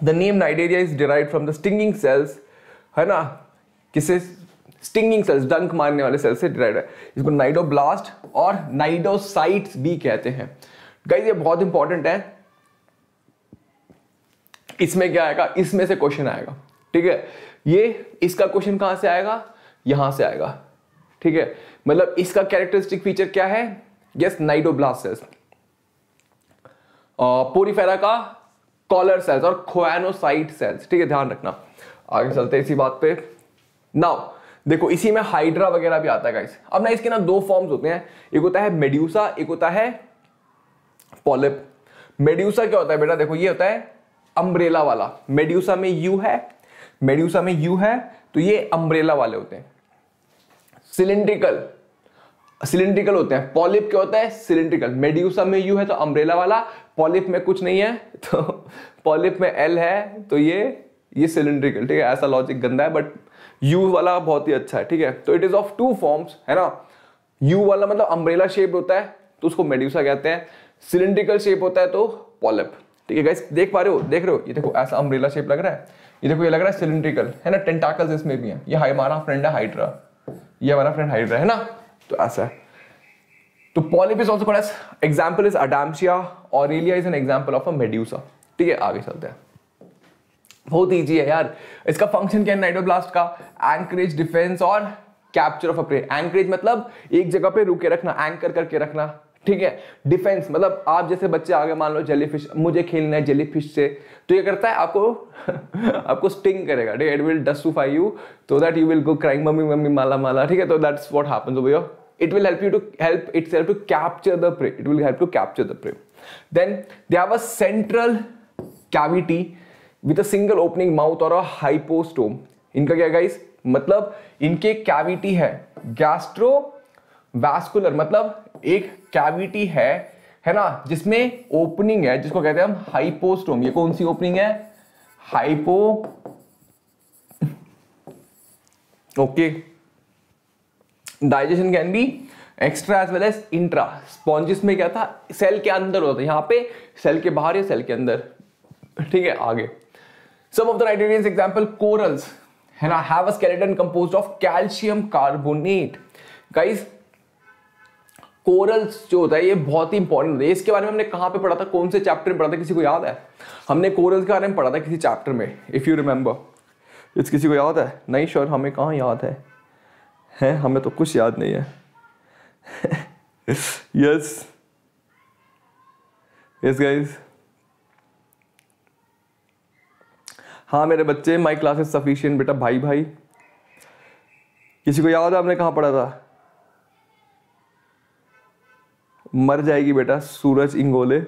the name cnidaria is derive from the stinging cells है ना किसे स्टिंगिंग सेल्स डंक मारने वाले सेल्स से डिराइव है इसको नाइडो ब्लास्ट और नाइडोसाइट्स भी कहते हैं गाइज ये बहुत इंपॉर्टेंट है इसमें क्या आएगा इसमें से क्वेश्चन आएगा ठीक है ये इसका क्वेश्चन कहां से आएगा यहां से आएगा ठीक है मतलब इसका कैरेक्टरिस्टिक फीचर क्या है यस नाइडोब्लास्ट सेल्स पोरीफेरा का कॉलर सेल्स और खोनोसाइट सेल्स ठीक है ध्यान रखना आगे चलते इसी बात पे नाउ देखो इसी में हाइड्रा वगैरह भी आता है गाइस अब ना इसके ना दो फॉर्म्स होते हैं एक होता है मेड्यूसा एक होता है पॉलिप मेड्यूसा क्या होता है बेटा देखो ये होता है अम्ब्रेला वाला मेड्यूसा में यू है मेड्यूसा में यू है तो ये अम्ब्रेला वाले होते हैं सिलेंड्रिकल सिलेंड्रिकल होते हैं पॉलिप क्या होता है सिलेंड्रिकल मेड्यूसा में यू है तो अम्ब्रेला वाला पॉलिप में कुछ नहीं है तो पॉलिप में एल है तो ये ये सिलेंड्रिकल ठीक है ऐसा लॉजिक गंदा है बट यू वाला बहुत ही अच्छा है ठीक है तो it is of two forms है ना यू वाला मतलब अम्ब्रेला शेप होता है तो उसको मेड्यूसा कहते हैं सिलेंड्रिकल शेप होता है तो पॉलिप ठीक है गैस देख पा रहे हो देख रहे हो ये देखो ऐसा अम्ब्रेला शेप लग रहा है ये देखो ये लग रहा है सिलेंड्रिकल है ना टेंटाकल्स इसमें भी हैं ये हमारा फ्रेंड है हाइड्रा ये हमारा फ्रेंड हाइड्रा है ना तो ऐसा है तो polyp is called as example is adamsia aurelia is an example of a medusa ठीक है आगे चलते हैं बहुत ईजी है यार इसका फंक्शन क्या है नाइडोब्लास्ट का एंकरेज डिफेंस और capture of a prey anchorage मतलब एक जगह पे रुके रखना एंकर करके रखना ठीक है डिफेंस मतलब आप जैसे बच्चे आगे मान लो जेलीफिश मुझे खेलना है जेलीफिश से तो ये करता है आपको आपको स्टिंग करेगा ठीक है इट विल डस्टिफाई यू तो that you will go crying mummy mummy माला माला ठीक है तो that's what happens over it will help you to help it's help to capture the prey it will help to capture the prey then they have a central cavity with a single opening mouth or a hypostome इनका क्या गाइस मतलब इनके कैविटी है गैस्ट्रो वैस्कुलर मतलब एक कैविटी है है ना जिसमें ओपनिंग है जिसको कहते हैं हम हाइपोस्टोम ये कौन सी ओपनिंग है hypo okay digestion can be extra as well as intra sponges में क्या था सेल के अंदर होता है यहां पे सेल के बाहर या सेल के अंदर ठीक है आगे some of the nitrogen example corals है ना have a skeleton composed of calcium carbonate guys corals जो होता है ये बहुत ही इंपॉर्टेंट होता है इसके बारे में हमने कहाँ पे पढ़ा था कौन से चैप्टर में पढ़ा था किसी को याद है हमने कोरल्स के बारे में पढ़ा था किसी चैप्टर में इफ़ यू रिमेंबर इस किसी को याद है नहीं श्योर हमें कहाँ याद है हैं हमें तो कुछ याद नहीं है यस यस गाइज हाँ मेरे बच्चे माई क्लासेस सफिशियंट बेटा भाई भाई किसी को याद है आपने कहाँ पढ़ा था मर जाएगी बेटा Suraj Ingole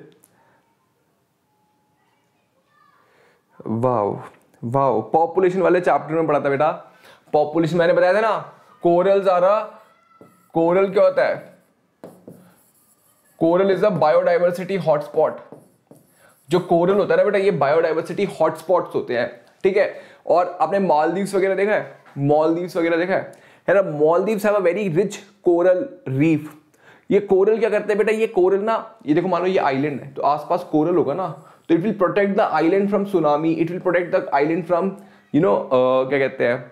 wow wow population वाले चैप्टर में पढ़ा था बेटा पॉपुलेशन मैंने बताया था ना कोरल आर कोरल क्या होता है coral is a biodiversity hotspot जो कोरल होता है ना बेटा ये बायोडाइवर्सिटी हॉटस्पॉट्स होते हैं ठीक है और आपने मालदीव्स वगैरह देखा है मालदीव्स वगैरह देखा है है ना Maldives have a very rich coral reef ये कोरल क्या करते हैं बेटा ये कोरल ना ये देखो मान लो ये आइलैंड है तो आसपास कोरल होगा ना तो it will protect the island from tsunami it will protect the island from you know क्या कहते हैं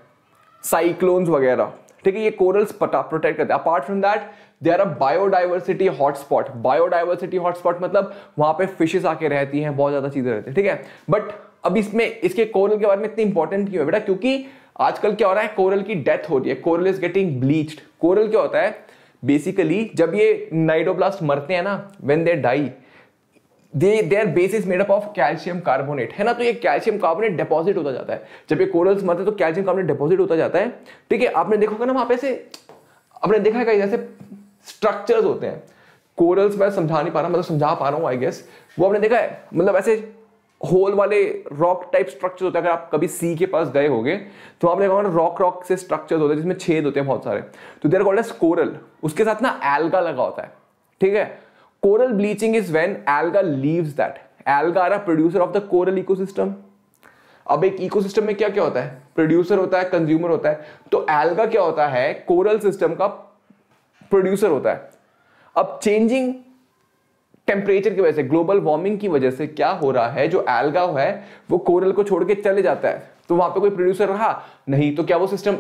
साइक्लोन्स वगैरह ठीक है ये कोरल्स पता प्रोटेक्ट करते हैं apart from that they are a biodiversity hotspot biodiversity hotspot मतलब वहां पे फिशेस आके रहती हैं बहुत ज्यादा चीजें रहती हैं ठीक है बट अब इसमें इसके कोरल के बारे में इतनी इंपॉर्टेंट क्यों है बेटा क्योंकि आजकल क्या हो रहा है कोरल की डेथ हो रही है coral is getting bleached coral क्या होता है बेसिकली जब ये नाइडोब्लास्ट मरते हैं ना when they die they their base is made up of calcium carbonate है ना तो ये कैल्शियम कार्बोनेट डिपॉजिट होता जाता है जब ये कोरल्स मरते हैं तो कैल्शियम कार्बोनेट डिपॉजिट होता जाता है ठीक है आपने देखा होगा ना वहां पे ऐसे आपने देखा है कहीं जैसे स्ट्रक्चर्स होते हैं कोरल्स मैं समझा नहीं पा रहा मतलब समझा पा रहा हूँ आई गेस वो आपने देखा है मतलब ऐसे होल वाले रॉक टाइप स्ट्रक्चर होते हैं अगर आप कभी सी के पास गए होंगे तो आपने कहा रॉक रॉक से स्ट्रक्चर होते हैं जिसमें छेद होते हैं बहुत सारे तो देर कॉल्ड एज कोरल उसके साथ ना एल्गा लगा होता है ठीक है coral bleaching is when alga leave that alga are producer of the coral eco अब एक इको में क्या तो क्या होता है प्रोड्यूसर होता है कंज्यूमर होता है तो एल्गा क्या होता है कोरल सिस्टम का प्रोड्यूसर होता है अब चेंजिंग टेम्परेचर की वजह से ग्लोबल वार्मिंग की वजह से क्या हो रहा है जो एल्गा है वो कोरल को छोड़ के चले जाता है तो वहां पे कोई प्रोड्यूसर रहा नहीं तो क्या वो सिस्टम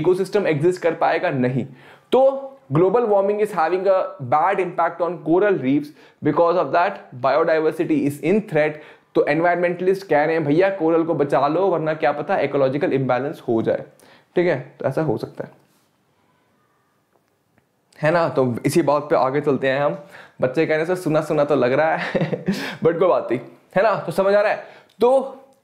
इकोसिस्टम एग्जिस्ट कर पाएगा नहीं तो global warming is having a bad impact on coral reefs because of that biodiversity is in threat तो एनवायरमेंटलिस्ट कह रहे हैं भैया कोरल को बचा लो वरना क्या पता इकोलॉजिकल इम्बैलेंस हो जाए ठीक है तो ऐसा हो सकता है है ना तो इसी बात पे आगे चलते हैं हम बच्चे कहने से सुना सुना तो लग रहा है बट कोई बात नहीं है ना तो समझ आ रहा है तो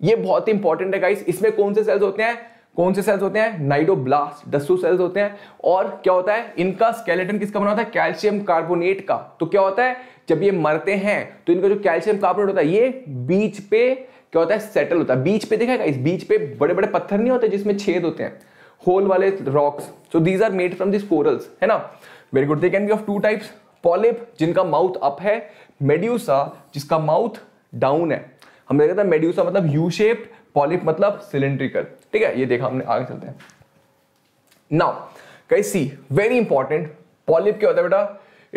ये बहुत इंपॉर्टेंट है गाइस इसमें कौन से सेल्स होते हैं कौन से सेल्स होते हैं नाइडोब्लास्ट डस्सू सेल्स होते हैं और क्या होता है इनका स्केलेटन किसका बना होता है कैल्शियम कार्बोनेट का तो क्या होता है जब ये मरते हैं तो इनका जो कैल्शियम कार्बोनेट होता है ये बीच पे क्या होता है सेटल होता है बीच पे देखा इस बीच पे बड़े बड़े पत्थर नहीं होते जिसमें छेद होते हैं होल वाले rocks so these are made from this corals है ना very good they can be of two types polyp जिनका माउथ अप है मेड्यूसा जिसका माउथ डाउन है हमने देखा था मेड्यूसा मतलब यू शेप्ड पॉलिप मतलब सिलेंड्रिकल ठीक है ये देखा हमने आगे चलते हैं नाउ कई सी वेरी इंपॉर्टेंट पॉलिप क्या होता है बेटा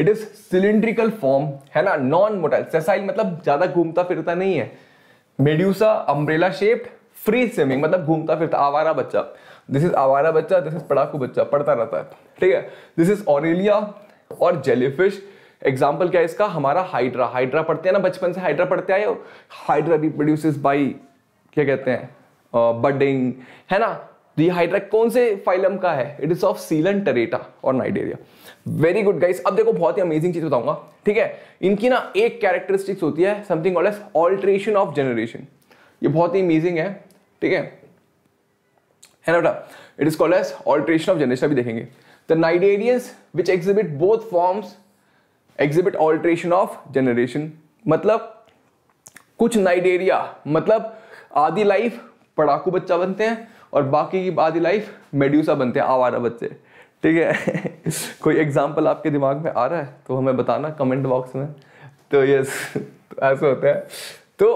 इट इज सिलेंड्रिकल फॉर्म है ना नॉन मोटाइल सेसाइल मतलब ज्यादा घूमता फिरता नहीं है medusa umbrella shaped free swimming मतलब घूमता फिरता आवारा बच्चा दिस इज आवारा बच्चा दिस इज पड़ाकू बच्चा पढ़ता रहता है ठीक है दिस इज ऑरेलिया और जेलीफिश एग्जाम्पल क्या है इसका हमारा हाइड्रा हाइड्रा पढ़ते हैं ना बचपन से हाइड्रा पढ़ते आए हो हाइड्रा रिप्रोड्यूस बाई क्या कहते हैं बडिंग है ना तो ये हाइड्रा कौन से फाइलम का है इट इज ऑफ सीलन टरेटा और नाइडेरिया वेरी गुड गाइस अब देखो बहुत ही अमेजिंग चीज बताऊंगा ठीक है इनकी ना एक कैरेक्टरिस्टिक्स होती है something all as alternation of generation ये बहुत ही अमेजिंग है ठीक है है ना बेटा it is call as alternation of generation अभी देखेंगे the cnidarians which exhibit both forms exhibit alternation of generation मतलब कुछ नाइडेरिया मतलब आधी लाइफ पड़ाकू बच्चा बनते हैं और बाकी की आधी लाइफ मेड्यूसा बनते हैं आवारा बच्चे ठीक है कोई एग्जाम्पल आपके दिमाग में आ रहा है तो हमें बताना कमेंट बॉक्स में तो यस ऐसा होता है तो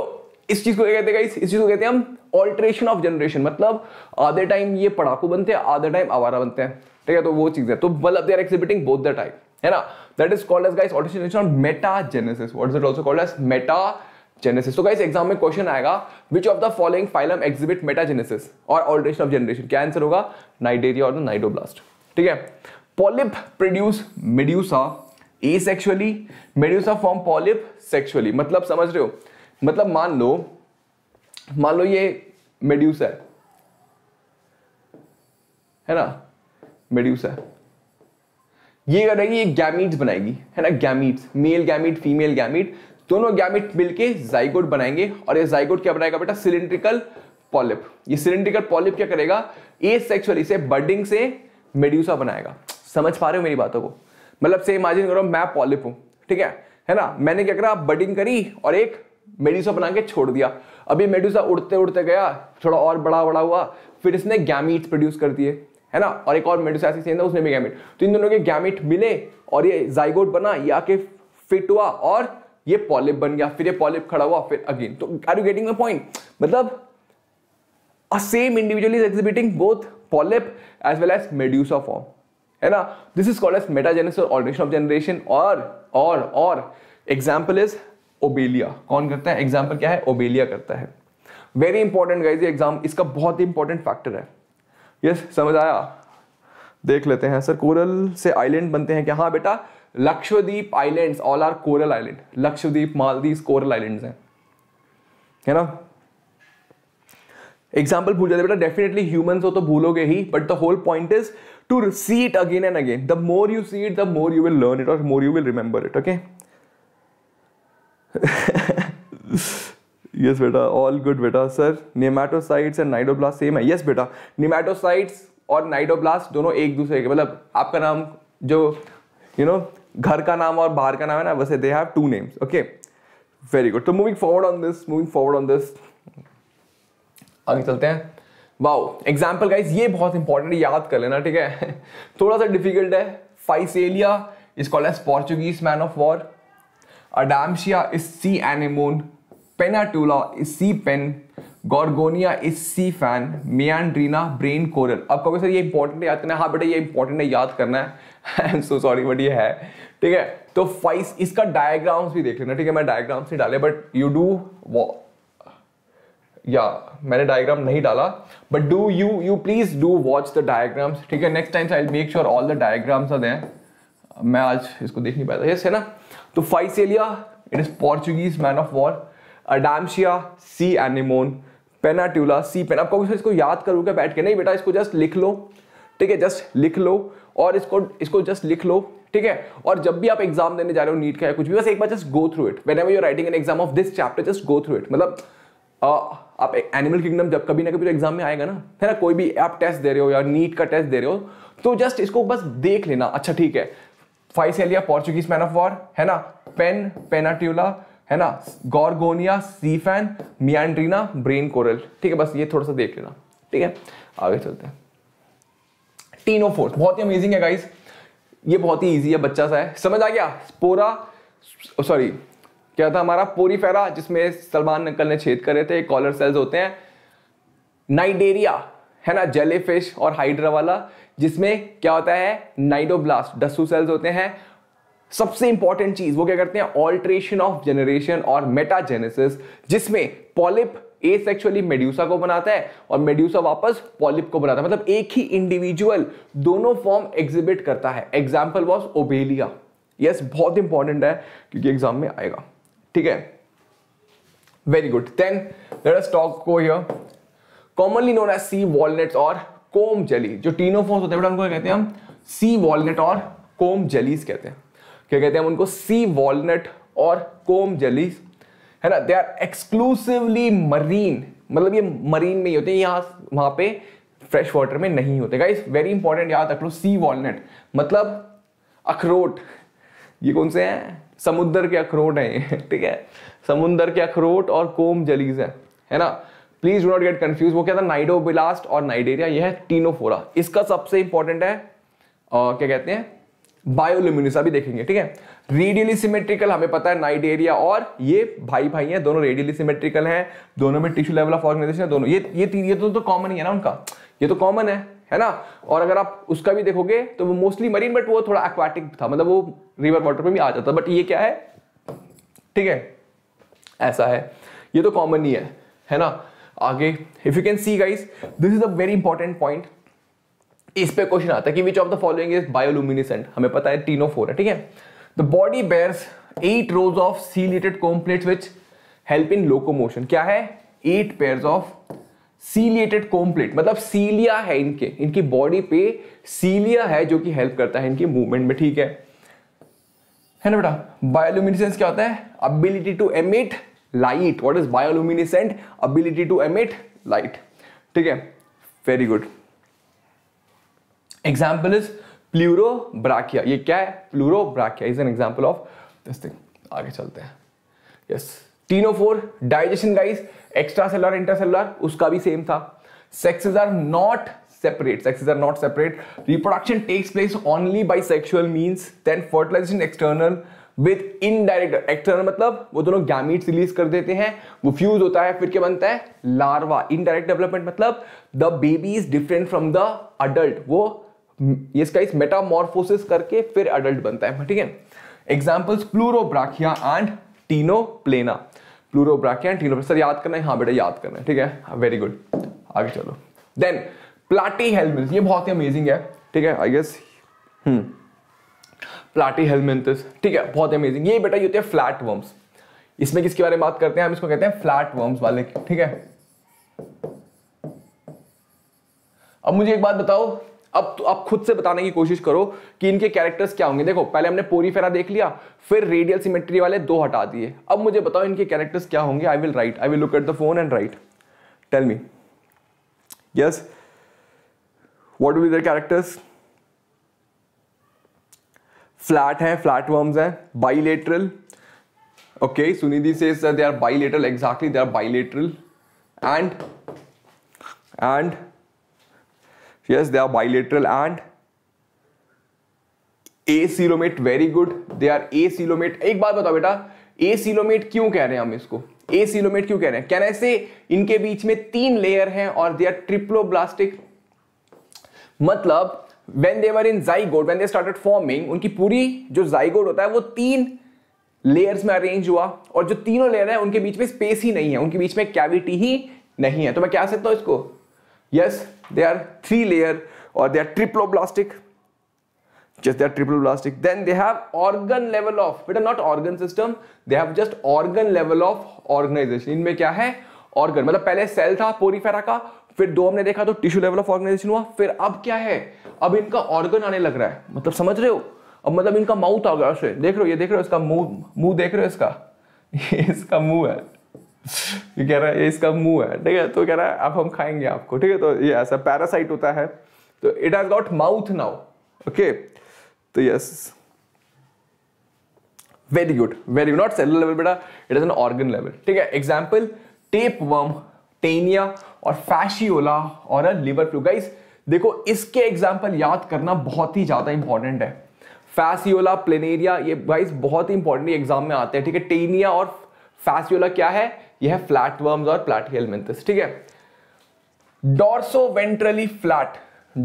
इस चीज़ को क्या कहते हैं इस चीज़ को कहते हैं हम ऑल्ट्रेशन ऑफ जनरेशन मतलब आधे टाइम ये पड़ाकू बनते हैं आधे टाइम आवारा बनते हैं ठीक है तो वो चीज़ है तो मतलब they are exhibiting both the type है ना that is called as guys alternation of metagenesis what is it also called as metagenesis तो गाइस एग्जाम में क्वेश्चन आएगा which of the following phylum exhibit metagenesis और ऑल्ट्रेशन ऑफ जनरेशन क्या आंसर होगा नाइडेरिया और नाइडोब्लास्ट ठीक है polyp produce medusa asexually medusa form polyp sexually मतलब समझ रहे हो मतलब मान लो मान लो ये मेड्यूस है है ना मेड्यूस है ये क्या करेगी ये गैमीट्स बनाएगी है ना gametes male gamete female gamete दोनों गैमिट मिलके जाइगोट बनाएंगे और ये जाइगोट क्या बनाएगा बेटा सिलेंड्रिकल पॉलिप ये सिलेंड्रिकल पॉलिप क्या करेगा ए सेक्चुअली से बर्डिंग से मेड्यूसा बनाएगा समझ पा रहे हो मेरी बातों को मतलब से इमेजिन करो मैं पॉलिप हूं ठीक है है ना मैंने क्या करा बर्डिंग करी और एक मेडूसा बना के छोड़ दिया अभी मेडूसा उड़ते उड़ते गया थोड़ा और बड़ा बड़ा हुआ फिर इसने गैमिट्स प्रोड्यूस कर दिए है ना और एक और मेडूसा ऐसी सेम था उसने भी गैमिट तो इन दोनों के गैमिट मिले और ये जाइगोट बना या के फिट हुआ और ये पॉलिप बन गया फिर ये पॉलिप खड़ा हुआ फिर अगेन तो आर यू गेटिंग पॉइंट मतलब a same individual is exhibiting both polyp as well as medusa form है ना this is called as metagenesis और ऑल्टरेशन ऑफ जनरेशन और और और एग्जाम्पल इज ओबेलिया कौन करता है एग्जाम्पल क्या है ओबेलिया करता है वेरी इंपॉर्टेंट गाइज एग्जाम इसका बहुत ही इंपॉर्टेंट फैक्टर है यस yes, समझ आया देख लेते हैं सर कोरल से आइलैंड बनते हैं क्या हाँ बेटा Lakshadweep islands all are coral island Lakshadweep Maldives coral islands हैं है ना एग्जाम्पल भूल जाते बेटा डेफिनेटली ह्यूमन हो तो भूलोगे ही but the whole point is to see it again and again the more you see it the more you will learn it और more you will remember it okay yes बेटा ऑल गुड बेटा sir nematocytes and cnidoblast same है यस बेटा नेमाटोसाइट्स और नाइडोब्लास्ट दोनों एक दूसरे के मतलब आपका नाम जो यू नो घर का नाम और बाहर का नाम है ना वैसे they have two names okay very good तो moving forward on this moving forward on this आगे चलते हैं वाओ एग्जाम्पल गाइज ये बहुत इंपॉर्टेंट है याद कर लेना ठीक है थोड़ा सा डिफिकल्ट है Physalia is called as Portuguese man of war Adamsia is sea anemone, Penatula is sea pen, Gorgonia is sea fan Meandrina brain coral अब कभी सर ये इंपॉर्टेंट है याद करना है हाँ बेटा ये इंपॉर्टेंट है याद करना है I am so sorry but ये है ठीक है तो फाइस इसका डायग्राम्स भी देख लेना ठीक है मैं डायग्राम्स नहीं डाले बट यू डू वो या मैंने डायग्राम नहीं डाला but do you you please do watch the diagrams ठीक है next time I make sure all the diagrams are दें मैं आज इसको देख नहीं पाया यस है ना तो Physalia it is Portuguese man of war Adamsia sea anemone Pennatula sea pen आपको इसको याद करोगे बैठ के नहीं बेटा इसको जस्ट लिख लो ठीक है जस्ट लिख लो और इसको इसको जस्ट लिख लो ठीक है और जब भी आप एग्जाम देने जा रहे हो नीट का या कुछ भी बस एक बार just go through it whenever you're writing an exam of this chapter just go through it मतलब आ, आप एनिमल किंगडम जब कभी ना कभी तो एग्जाम में आएगा ना है ना कोई भी आप टेस्ट दे रहे हो या नीट का टेस्ट दे रहे हो तो जस्ट इसको बस देख लेना अच्छा ठीक है Physalia Portuguese man of war है ना पेन पेनाट्यूला है ना Gorgonia fan Meandrina brain coral ठीक है बस ये थोड़ा सा देख लेना ठीक है आगे चलते हैं टीनो फोर्स बहुत ही अमेजिंग है गाइस ये बहुत ही इजी है बच्चा सा है समझ आ गया पोरा सॉरी oh, क्या था हमारा पोरीफेरा जिसमें सलमान अंकल ने छेद करे थे कॉलर सेल्स होते हैं नाइडेरिया है ना जेलीफिश और हाइड्रा वाला जिसमें क्या होता है नाइडोब्लास्ट डस्सू सेल्स होते हैं सबसे इंपॉर्टेंट चीज वो क्या करते हैं ऑल्ट्रेशन ऑफ जनरेशन और मेटाजेनेसिस जिसमें पॉलिप एसेक्चुअली मेड्यूसा को बनाता है और मेड्यूसा वापस पॉलिप को बनाता है मतलब एक ही इंडिविजुअल दोनों फॉर्म एग्जिबिट करता है एग्जाम्पल वॉज ओबेलिया यस बहुत इंपॉर्टेंट है क्योंकि एग्जाम में आएगा ठीक है very good then let us talk को here commonly known as sea walnuts और कोम जेली जो टीनोफोर्स होते हैं बेटा उनको कहते हैं हम सी वॉलनट और कोम जेलीज कहते हैं क्या कहते हैं हम उनको सी वॉलनट और कोम जेलीज है ना दे आर एक्सक्लूसिवली मरीन मतलब ये मरीन में ही होते हैं यहाँ वहाँ पे फ्रेश वाटर में नहीं होते गाइस वेरी इंपॉर्टेंट याद रख लो सी वॉलनट मतलब अखरोट ये कौन से हैं समुद्र के अखरोट हैं ठीक है समुद्र के अखरोट और कोम जलीज है है ना please do not get confuse वो क्या था नाइडोबिलास्ट और नाइडेरिया यह है टीनोफोरा इसका सबसे इंपॉर्टेंट है आ, क्या कहते हैं बायोल्यूमिनस अभी देखेंगे ठीक है रेडियली सिमेट्रिकल हमें पता है नाइडेरिया और ये भाई भाई हैं दोनों रेडियली सिमेट्रिकल हैं दोनों में टिश्यू लेवल ऑफ ऑर्गेनाइजेशन है दोनों ये ये तीन ये तो, तो कॉमन ही है ना उनका ये तो कॉमन है है ना और अगर आप उसका भी देखोगे तो वो मोस्टली मरीन बट वो थोड़ा एक्वाटिक था मतलब वो रिवर वाटर में भी आ जाता बट ये क्या है ठीक है ऐसा है ये तो कॉमन ही है है ना आगे if you can see guys this is a very important point इस पे क्वेश्चन आता है कि which of the following is bioluminescent हमें पता है टीनो फोर है ठीक है the body bears eight rows of ciliated comb plates which help in locomotion क्या है eight pair of ciliated comb plate मतलब सीलिया है इनके इनकी बॉडी पे सीलिया है जो कि हेल्प करता है इनकी मूवमेंट में ठीक है है ना बेटा बायोलुमिनिसेंस क्या होता है ability to emit light what is bioluminescent ability to emit light ठीक है very good example is brachia ये क्या है brachia is an example of this thing आगे चलते हैं yes ctenophora digestion guys extracellular intercellular उसका भी सेम था sexes are not separate sexes are not separate reproduction takes place only by sexual means then fertilization external with indirect external मतलब वो दोनों गैमीट्स रिलीज कर देते हैं वो फ्यूज होता है फिर क्या बनता है लार्वा इनडायरेक्ट डेवलपमेंट मतलब the baby is different from the adult वो ये इसका इस मेटामॉर्फोसिस करके फिर अडल्ट बनता है ठीक है examples Pleurobrachia and Ctenoplana Pleurobrachia and cteno sir याद करना है हाँ बेटा याद करना है ठीक है वेरी गुड आगे चलो देन प्लाटी हेलमिल्स ये बहुत ही अमेजिंग है ठीक है आई गेस हम्म प्लाटी हेलमेंथस ठीक है बहुत अमेजिंग ये बेटा ये होते हैं फ्लैट वर्म्स इसमें किसके बारे में बात करते हैं हम इसको कहते हैं फ्लैट वर्म्स वाले ठीक है अब मुझे एक बात बताओ अब तो आप खुद से बताने की कोशिश करो कि इनके कैरेक्टर्स क्या होंगे देखो पहले हमने फेरा देख लिया फिर रेडियल सिमेट्री वाले दो हटा दिए अब मुझे बताओ इनके कैरेक्टर्स क्या होंगे I will write I will look at the phone and right tell me yes what will their characters flat है फ्लैट वर्म्स हैं बाइलेटरल ओके सुनिधि से they are bilateral exactly they are bilateral and and yes they are bilateral and acoelomate very good they are acoelomate एक बात बताओ बेटा ए सीलोमेट क्यों कह रहे हैं हम इसको ए सीलोमेट क्यों कह रहे हैं कैन आई से इनके बीच में तीन लेयर हैं और दे आर ट्रिप्लो ब्लास्टिक मतलब when there in zygote when they started forming उनकी पूरी जो जाइगोड होता है वो तीन लेयर्स में अरेंज हुआ और जो तीनों लेयर है उनके बीच में स्पेस ही नहीं है उनके बीच में कैविटी ही नहीं है तो मैं क्या सकता हूं इसको yes they are three layer और they are triplo triploblastic just they are triploblastic then they have organ level of but not organ system they have just organ level of organization इनमें क्या है organ मतलब पहले cell था पोरीफेरा का फिर दो हमने देखा तो टिश्यू लेवल ऑफ ऑर्गेनाइजेशन हुआ फिर अब क्या है अब इनका ऑर्गन आने लग रहा है मतलब समझ रहे हो अब मतलब इनका माउथ आ गया देख रहे हो ये देख रहे हो इसका मुंह मुंह देख रहे हो इसका इसका मुंह है ये कह रहा है इसका मुंह है ठीक है तो कह रहा है अब हम खाएंगे आपको ठीक है तो ये ऐसा पैरासाइट होता है तो it has got mouth now okay तो yes very good very good not cellular level बेटा it is an organ level ठीक है एग्जाम्पल टेप वर्म टेनिया और फैशियोला और लिवर फ्लू गाइस देखो इसके एग्जाम्पल याद करना बहुत ही ज़्यादा इंपॉर्टेंट है फैसियोला प्लेनेरिया ये गाइस बहुत ही इंपॉर्टेंट एग्जाम में आते हैं ठीक है टेनिया और फैसियोला क्या है यह है फ्लैट वर्म्स और फ्लैट हेलमेंथस ठीक है डॉर्सो वेंट्रली फ्लैट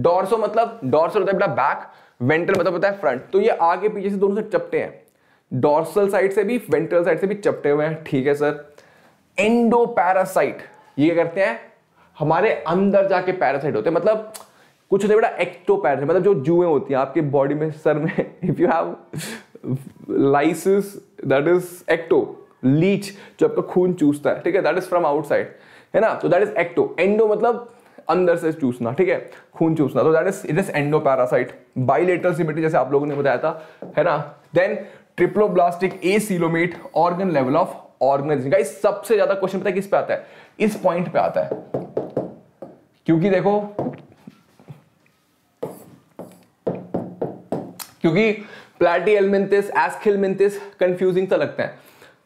डॉर्सो मतलब डॉर्सो होता है बेटा बैक वेंट्रल मतलब होता है फ्रंट तो ये आगे पीछे से दोनों से चपटे हैं डॉर्सल साइड से भी वेंट्रल साइड से भी चपटे हुए हैं ठीक है सर एंडोपैरासाइट ये क्या करते हैं हमारे अंदर जाके पैरासाइट होते हैं मतलब कुछ होते बेटा एक्टो पैरासाइट मतलब जो जुएं होती हैं आपके बॉडी में सर में if you have lice that is ecto leech जो आपका खून चूसता है ठीक है दैट इज फ्रॉम आउटसाइड है ना तो दैट इज एक्टो एंडो मतलब अंदर से चूसना ठीक है खून चूसना तो that is it is endoparasite bilateral symmetry जैसे आप लोगों ने बताया था है ना then triploblastic acoelomate organ level of organizing guys सबसे ज्यादा क्वेश्चन पता है किस पे आता है इस पॉइंट पे आता है क्योंकि देखो क्योंकि प्लाटी एलमिंतिस एस्खिलमिंतिस कंफ्यूजिंग तो लगते हैं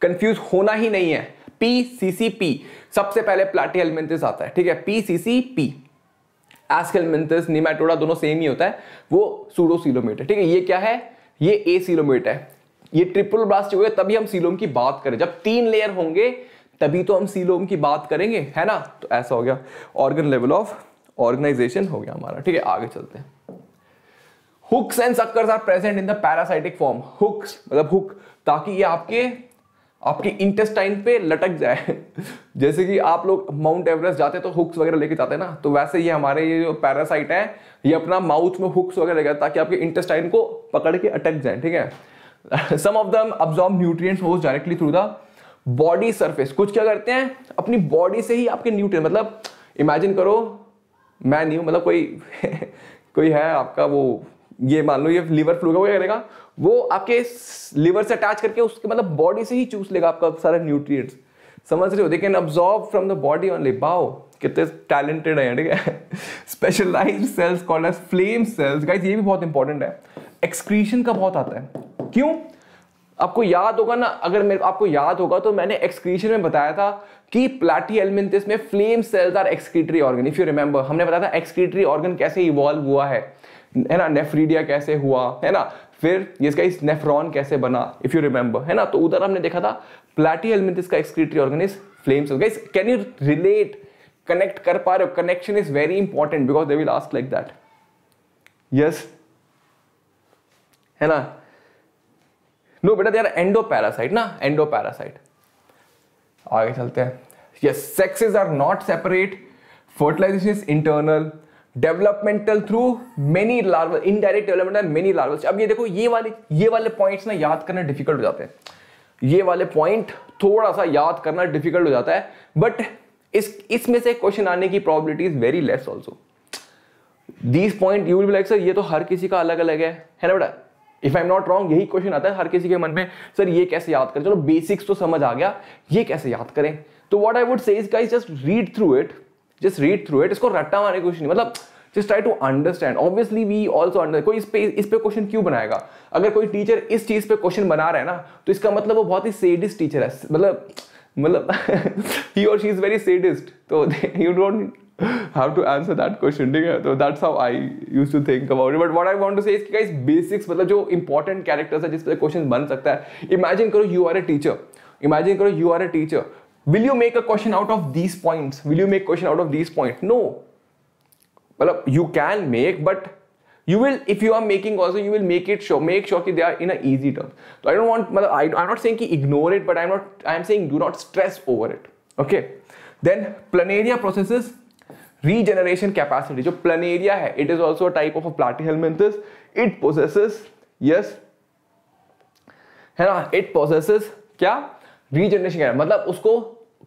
कंफ्यूज होना ही नहीं है पी सी सी पी सबसे पहले प्लाटी एलमिंतिस आता है ठीक है P C C P Aschelminthes nematoda दोनों सेम ही होता है वो सूडो सीलोमेट है ठीक है ये क्या है ये ए सीलोमेट है ये ट्रिपल ब्लास्ट हो गया तभी हम सीलोम की बात करें जब तीन लेयर होंगे तभी तो हम सीलोम की बात करेंगे है ना तो ऐसा हो गया ऑर्गन लेवल ऑफ ऑर्गेनाइजेशन हो गया हमारा ठीक है आगे चलते हैं hooks and suckers are present in the parasitic form hooks मतलब हुक ताकि ये आपके आपके इंटेस्टाइन पे लटक जाए जैसे कि आप लोग माउंट एवरेस्ट जाते हैं तो हुक्स वगैरह लेके जाते हैं ना तो वैसे ये हमारे ये जो पैरासाइट है ये अपना माउथ में हुक्स वगैरह लेके ताकि आपके इंटेस्टाइन को पकड़ के अटक जाए ठीक है some of them absorb nutrients host directly through the body surface कुछ क्या करते हैं अपनी बॉडी से ही आपके न्यूट्रिय मतलब इमेजिन करो मैं नहीं हूं मतलब कोई कोई है आपका वो ये मान लो ये लीवर फ्लू का वो क्या करेगा वो आपके लीवर से अटैच करके उसके मतलब बॉडी से ही चूस लेगा आपका सारा न्यूट्रिएंट्स समझ रहे हो देखिए absorb from the body only बाओ कितने टैलेंटेड हैं ठीक है specialise cells called as flame cells guys ये भी बहुत इंपॉर्टेंट है एक्सक्रीशन का बहुत आता है क्यों आपको याद होगा ना अगर मेरे आपको याद होगा तो मैंने एक्सक्रीशन में बताया था कि प्लाटी एलिमेंटिस में flame cells are excretory organ if you remember हमने बताया था एक्सक्रीटरी ऑर्गन कैसे इवॉल्व हुआ है है ना नेफ्रीडिया कैसे हुआ है ना फिर इसका इस नेफ्रॉन कैसे बना इफ यू रिमेंबर है ना तो उधर हमने देखा था प्लाटी एलिमेंटिस का excretory organ is flame cell guys can you relate connect कर पा रहे हो connection is very important because they will ask like that yes है ना नो बेटा यार एंडो पैरासाइट ना एंडो पैरासाइट आगे चलते हैं yes sexes are not separate fertilization is internal developmental through many larval indirect developmental many larvals अब ये देखो ये वाले ये वाले पॉइंट्स ना याद करना डिफिकल्ट हो जाते हैं ये वाले पॉइंट थोड़ा सा याद करना डिफिकल्ट हो जाता है बट इस इसमें से क्वेश्चन आने की probability is very less also these point you will be like sir ये तो हर किसी का अलग अलग है है ना बेटा if I am not wrong यही क्वेश्चन आता है हर किसी के मन में सर ये कैसे याद करें चलो बेसिक्स तो समझ आ गया ये कैसे याद करें तो what I would say is just read through it just read through it इसको रट्टा मारने की कोशिश नहीं मतलब just try to understand obviously we also under कोई इस पे इस पे क्वेश्चन क्यों बनाएगा अगर कोई टीचर इस चीज पे क्वेश्चन बना रहा है ना तो इसका मतलब वो बहुत ही सेडिस्ट टीचर है मतलब मतलब ही और शी इज वेरी सेडिस्ट तो you don't have to answer that question ठीक है तो that's how I used to think about it but what I want to say is कि guys basics मतलब जो important characters है जिस पे question बन सकता है imagine करो you are a teacher imagine करो you are a teacher will you make a question out of these points will you make question out of these points no मतलब you can make but you will if you are making also you will make it sure make sure that they are in a easy term so i don't want matlab, I, i'm not saying ki ignore it but i'm not i'm saying do not stress over it okay then planaria processes regeneration capacity जो planaria है it is also a type of a platyhelminthes it possesses yes है ना it possesses क्या regeneration मतलब उसको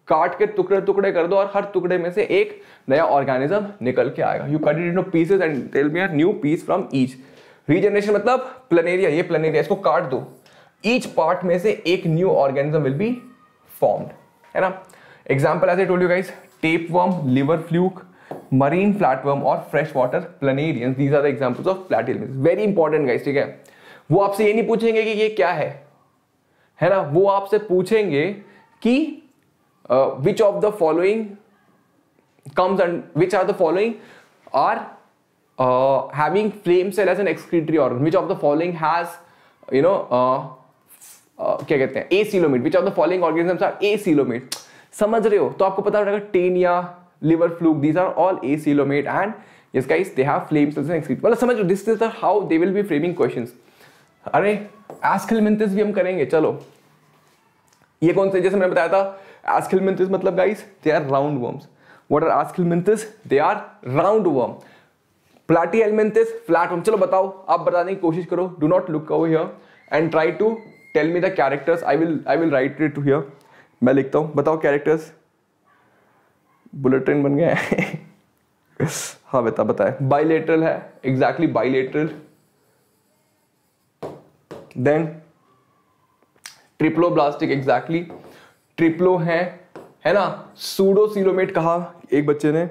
काट के टुकड़े टुकड़े कर दो और हर टुकड़े में से एक नया ऑर्गेनिज्म निकल के आएगा you cut it in pieces and tell me new piece from each regeneration मतलब प्लेनेरिया ये प्लेनेरिया इसको काट दो ईच पार्ट में से एक new organism will be formed है ना एग्जाम्पल ऐसे I told you guys tape worm liver fluke marine flatworm और fresh water planarians these are the examples of platyhelminthes very important guys ठीक है वो आपसे ये नहीं पूछेंगे कि ये क्या है है ना वो आपसे पूछेंगे कि which of the following comes and which are the following are having flame cell as an excretory organ which of the following has you know क्या कहते हैं acoelomate which of the following organisms are acoelomate समझ रहे हो तो आपको पता रहेगा Taenia liver fluke these are all acylomate and yes guys they have flame cells and excrete मतलब समझो this is the how they will be framing questions अरे एस्किलमिंथिस भी हम करेंगे चलो ये कौन से जैसे मैंने बताया था एस्किलमिंथिस मतलब guys they are round worms what are aschelminthes they are round worm platyhelminthes flat worm चलो बताओ आप बताने की कोशिश करो do not look away here and try to tell me the characters I will I will write it here मैं लिखता हूँ बताओ कैरेक्टर्स बुलेट ट्रेन बन गया है हाँ बेटा बताए बाइलेटरल है exactly bilateral then triploblastic exactly triplo है है ना सूडो सीलोमेट कहा एक बच्चे ने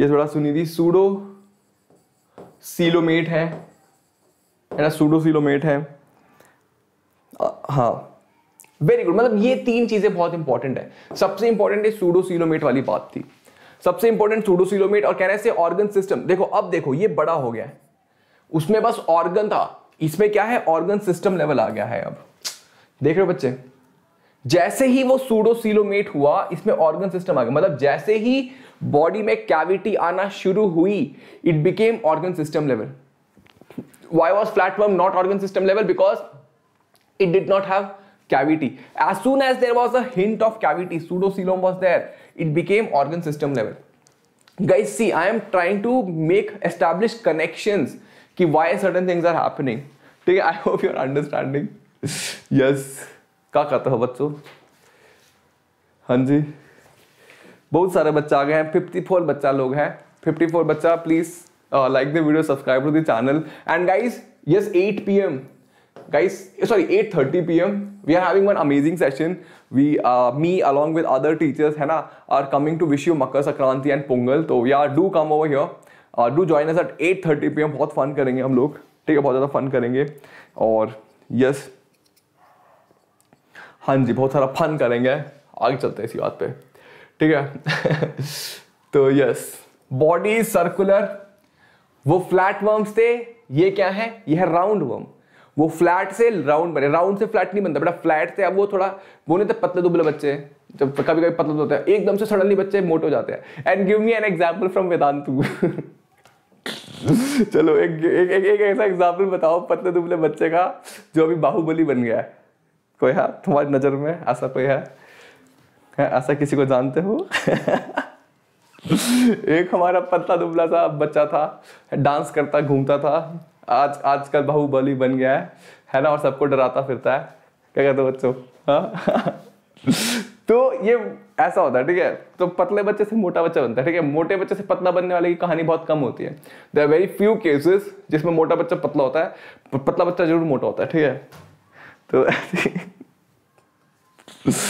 ये थोड़ा सुनी थी सूडो सीलोमेट है है ना सूडो सीलोमेट है आ, हाँ वेरी गुड मतलब ये तीन चीजें बहुत इंपॉर्टेंट है सबसे इंपॉर्टेंट है सूडो सीलोमेट वाली बात थी सबसे इंपॉर्टेंट सूडोसिलोमेट और कह रहे से ऑर्गन सिस्टम देखो अब देखो ये बड़ा हो गया है उसमें बस ऑर्गन था इसमें क्या है ऑर्गन सिस्टम लेवल आ गया है अब देख रहे हो बच्चे जैसे ही वो सूडोसिलोमेट हुआ इसमें ऑर्गन सिस्टम आ गया मतलब जैसे ही बॉडी में कैविटी आना शुरू हुई it became organ system level why was platform not organ system level because it did not have cavity as soon as there was a hint of cavity pseudocelome was there it became organ system level guys see i am trying to make establish connections ki why certain things are happening ठीक है I hope you are understanding yes क्या कहते हो बच्चों हाँ जी बहुत सारे बच्चे आ गए हैं फिफ्टी फोर बच्चा लोग हैं फिफ्टी फोर बच्चा please like the video subscribe to the channel and guys yes eight P M guys sorry 8:30 p.m. we are having one amazing session we uh, me along with other teachers hai na are coming to wish you Makar sankranti and Pongal so we are do come over here uh, do join us at 8:30 p.m. bahut fun karenge hum log theek hai bahut zyada fun karenge aur yes हाँ जी बहुत सारा फन करेंगे आगे चलते हैं इसी बात पे ठीक है तो यस बॉडी सर्कुलर वो फ्लैट वर्म्स थे ये क्या है ये है राउंड वर्म वो फ्लैट से राउंड बने राउंड से फ्लैट नहीं बनता बेटा फ्लैट से अब वो थोड़ा वो नहीं था तो पतले दुबले बच्चे जब कभी कभी पतले होते हैं एकदम से सडनली बच्चे मोटे हो जाते हैं and give me an example from Vedantu चलो एक एक, एक, एक ऐसा एग्जाम्पल बताओ पतले दुबले बच्चे का जो अभी बाहुबली बन गया है कोई है तुम्हारी नज़र में ऐसा कोई है ऐसा किसी को जानते हो एक हमारा पतला दुबला सा बच्चा था डांस करता घूमता था आज आजकल बाहुबली बन गया है है ना और सबको डराता फिरता है क्या कहते हो बच्चों हाँ? तो ये ऐसा होता है ठीक है तो पतले बच्चे से मोटा बच्चा बनता है ठीक है मोटे बच्चे से पतला बनने वाले की कहानी बहुत कम होती है देर वेरी फ्यू केसेस जिसमें मोटा बच्चा पतला होता है पतला बच्चा जरूर मोटा होता है ठीक है तो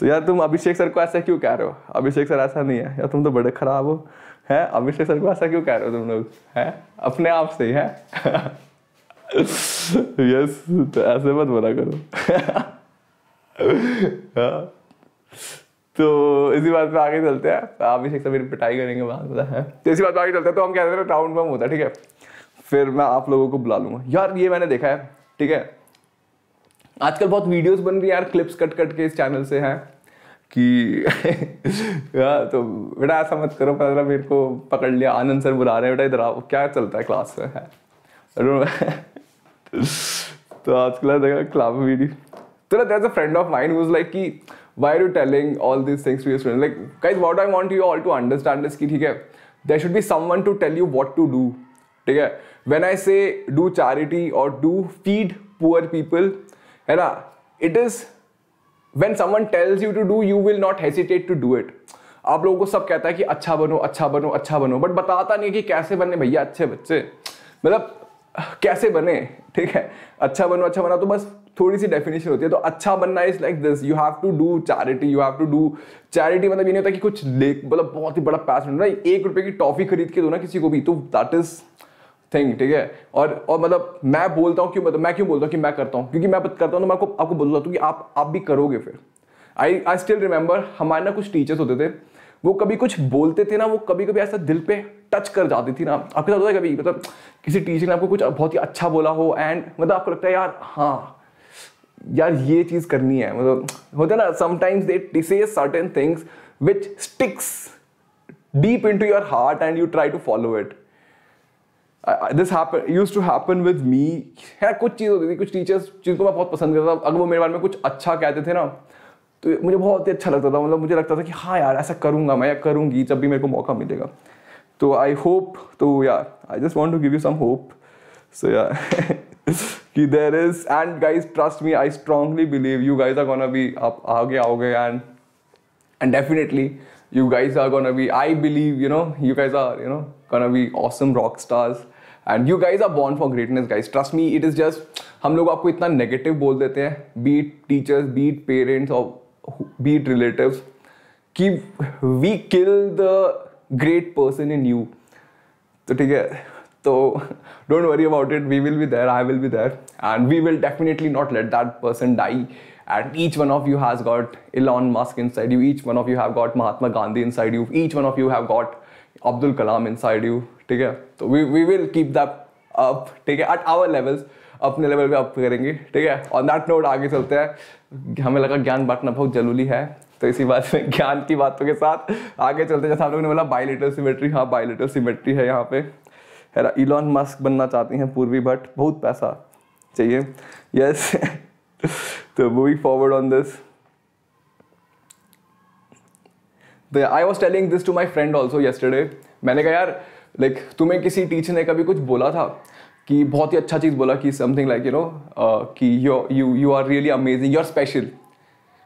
तो यार तुम अभिषेक सर को ऐसा क्यों कह रहे हो अभिषेक सर ऐसा नहीं है यार तुम तो बड़े खराब हो है अभिषेक सर को ऐसा क्यों कह रहे हो तुम लोग है अपने आप से ही है यस तो ऐसे मत बोला करो हाँ। तो इसी बात पे आगे चलते हैं अभिषेक भी सभी पिटाई करेंगे वहाँ है तो इसी बात पे आगे चलते हैं तो हम कहते हैं राउंड बम होता है ठीक है फिर मैं आप लोगों को बुला लूँगा यार ये मैंने देखा है ठीक है आजकल बहुत वीडियोस बन रही है यार क्लिप्स कट कट के इस चैनल से हैं कि हाँ, तो बेटा ऐसा मत करो पता मेरे को पकड़ लिया आनंद सर बुला रहे हैं बेटा इधर आओ क्या चलता है क्लास में है तो आज कल देखा क्लास में वीडियो तो ना that's a friend of mind was like कि why are you telling all this things to your student like guys what I want you all to understand is कि ठीक है there should be someone to tell you what to do ठीक है when I say do charity और डू फीड पुअर पीपल है ना it is when someone tells you to do you will not hesitate to do it आप लोगों को सब कहता है कि अच्छा बनो अच्छा बनो अच्छा बनो बट बताता नहीं कि कैसे बने भैया अच्छे बच्चे मतलब कैसे बने ठीक है अच्छा बनो अच्छा बना तो बस थोड़ी सी डेफिनेशन होती है तो अच्छा बनना is like this you have to do charity you have to do charity मतलब ये नहीं होता कि कुछ ले मतलब बहुत ही बड़ा पैसन होना एक रुपए की टॉफी खरीद के दो ना किसी को भी तो दैट इज थिंग ठीक है और और मतलब मैं बोलता हूँ क्यों मतलब मैं क्यों बोलता हूँ कि मैं करता हूँ क्योंकि मैं करता हूँ तो मैं आपको आपको बोल रहा हूँ कि आप आप भी करोगे फिर आई आई स्टिल रिमेंबर हमारे ना कुछ टीचर्स होते थे वो कभी कुछ बोलते थे ना वो कभी कभी ऐसा दिल पे टच कर जाती थी ना आपके साथ होता है कभी मतलब किसी टीचर ने आपको कुछ बहुत ही अच्छा बोला हो एंड मतलब आपको लगता है यार हाँ यार ये चीज़ करनी है मतलब होता है ना sometimes they say certain things which sticks deep into your heart and you try to follow it this use to happen with me है कुछ चीज़ होती थी कुछ टीचर्स जिनको मैं बहुत पसंद करता था अगर वो मेरे बारे में कुछ अच्छा कहते थे ना तो मुझे बहुत ही अच्छा लगता था मतलब मुझे लगता था कि हाँ यार ऐसा करूँगा मैं या करूँगी जब भी मेरे को मौका मिलेगा तो आई होप तो यार I just want to give you some hope so यार कि there is and guys trust me I strongly believe you guys are gonna be आप आगे आओगे and and definitely you guys are gonna be, I believe, you know, you guys are, you know, gonna be awesome rock stars. And you guys are born for greatness, guys. Trust me, it is just, hum log aapko itna negative bol dete hai, be it teachers, be it parents, or be it relatives. Ki we kill the great person in you. So, theek hai. So, don't worry about it. We will be there. I will be there. And we will definitely not let that person die. and each one of you has got Elon Musk inside you, each one of you have got Mahatma Gandhi inside you, each one of you have got Abdul Kalam inside you, ठीक है तो we we will keep that up ठीक है एट आवर लेवल्स अपने लेवल पे अप करेंगे ठीक है ऑन दैट नोट आगे चलते हैं हमें लगा ज्ञान बांटना बहुत जरूरी है तो इसी बात में ज्ञान की बातों के साथ आगे चलते जैसे आप लोगों ने बोला बायोलिटल सिमेट्री हाँ बायोलिटल सिमेट्री है यहाँ पे है इलॉन मस्क बनना चाहती हैं पूर्वी भट्ट बहुत पैसा चाहिए yes yes. so moving forward on this. The, I was telling this to my friend also yesterday. maine kaha yaar like, tumhe kisi teacher ne kabhi kuch bola tha ki bahut hi acha cheez bola ki something like you know uh, ki you you are really amazing you are special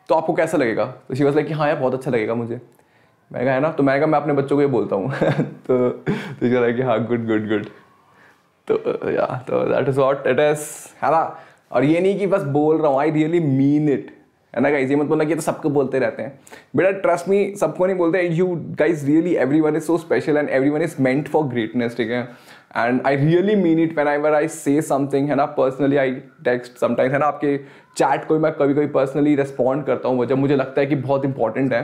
तो आपको कैसा लगेगा तो शी वॉज लाइक हाँ यार बहुत अच्छा लगेगा मुझे मैं कहा है ना तो मैं कहा मैं अपने बच्चों को ये बोलता हूँ तो कि हाँ गुड गुड गुड तो या तो that is what it is है ना और ये नहीं कि बस बोल रहा हूँ आई रियली मीन इट है ना गाइज ये मत बोलना कि तो सबको बोलते रहते हैं बेटा ट्रस्ट मी सबको नहीं बोलते you guys really every one is so special and every one is meant for greatness ठीक है and I really mean it when I were I say something है ना पर्सनली आई टेक्स्ट समटाइम्स है ना आपके चैट को मैं कभी कभी पर्सनली रिस्पॉन्ड करता हूँ जब मुझे लगता है कि बहुत इंपॉर्टेंट है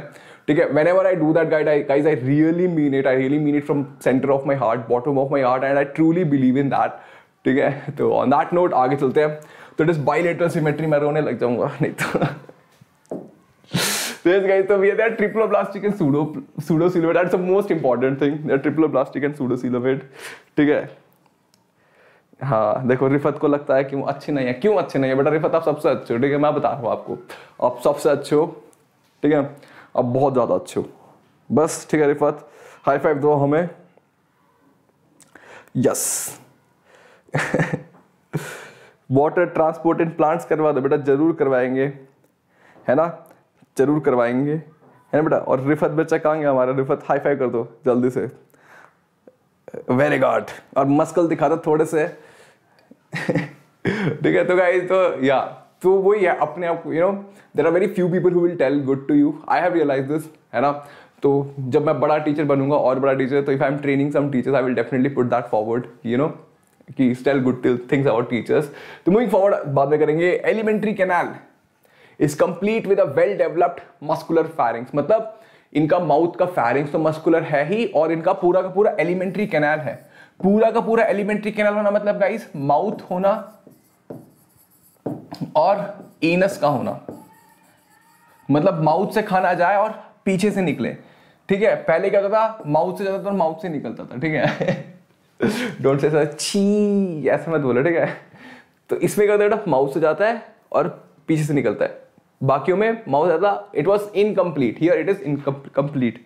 ठीक है whenever I do that guide I guys I really mean it I really mean it from centre of my heart bottom of my heart and I truly believe in that ठीक है तो ऑन दैट नोट आगे चलते हैं तो डिस बाइलेटरल सिमेट्री मैं रोने लग जाऊंगा नहीं तो तो guys, तो ठीक है हाँ देखो रिफत को लगता है कि वो अच्छे नहीं है क्यों अच्छे नहीं है बेटा रिफत आप सबसे अच्छे हो ठीक है मैं बता रहा हूँ आपको आप सबसे अच्छे हो ठीक है आप बहुत ज़्यादा अच्छे हो बस ठीक है रिफत हाई फाइव दो हमें yes water transport in plants करवा दो बेटा जरूर करवाएंगे है ना जरूर करवाएंगे है ना बेटा और रिफत बच्चा कहाँ गया हमारा रिफत हाई फाई कर दो जल्दी से वेरी गॉड और मस्कल दिखा दो थोड़े से ठीक है तो गाइज तो या तो वही है अपने आप you know there are very few people who will tell good to you I have realise this है ना तो जब मैं बड़ा टीचर बनूंगा और बड़ा टीचर तो if I am training some teachers I will definitely put that forward you know कि tell good things about teachers तो मूविंग फॉरवर्ड बाद में करेंगे alimentary canal is complete with a well developed muscular pharynx मतलब इनका माउथ का फायरिंग्स तो मस्कुलर है ही और इनका पूरा का पूरा एलिमेंट्री कैनाल है पूरा का पूरा एलिमेंट्री कैनाल होना मतलब गाइस माउथ होना और एनस का होना मतलब माउथ से खाना जाए और पीछे से निकले ठीक है पहले क्या होता था माउथ से जाता था और माउथ से निकलता था ठीक है डोंट से छी ऐसे मत बोलो ठीक है तो इसमें क्या होता है माउथ से जाता है और पीछे से निकलता है बाकियों में माउथ जाता it was incomplete here it is incomplete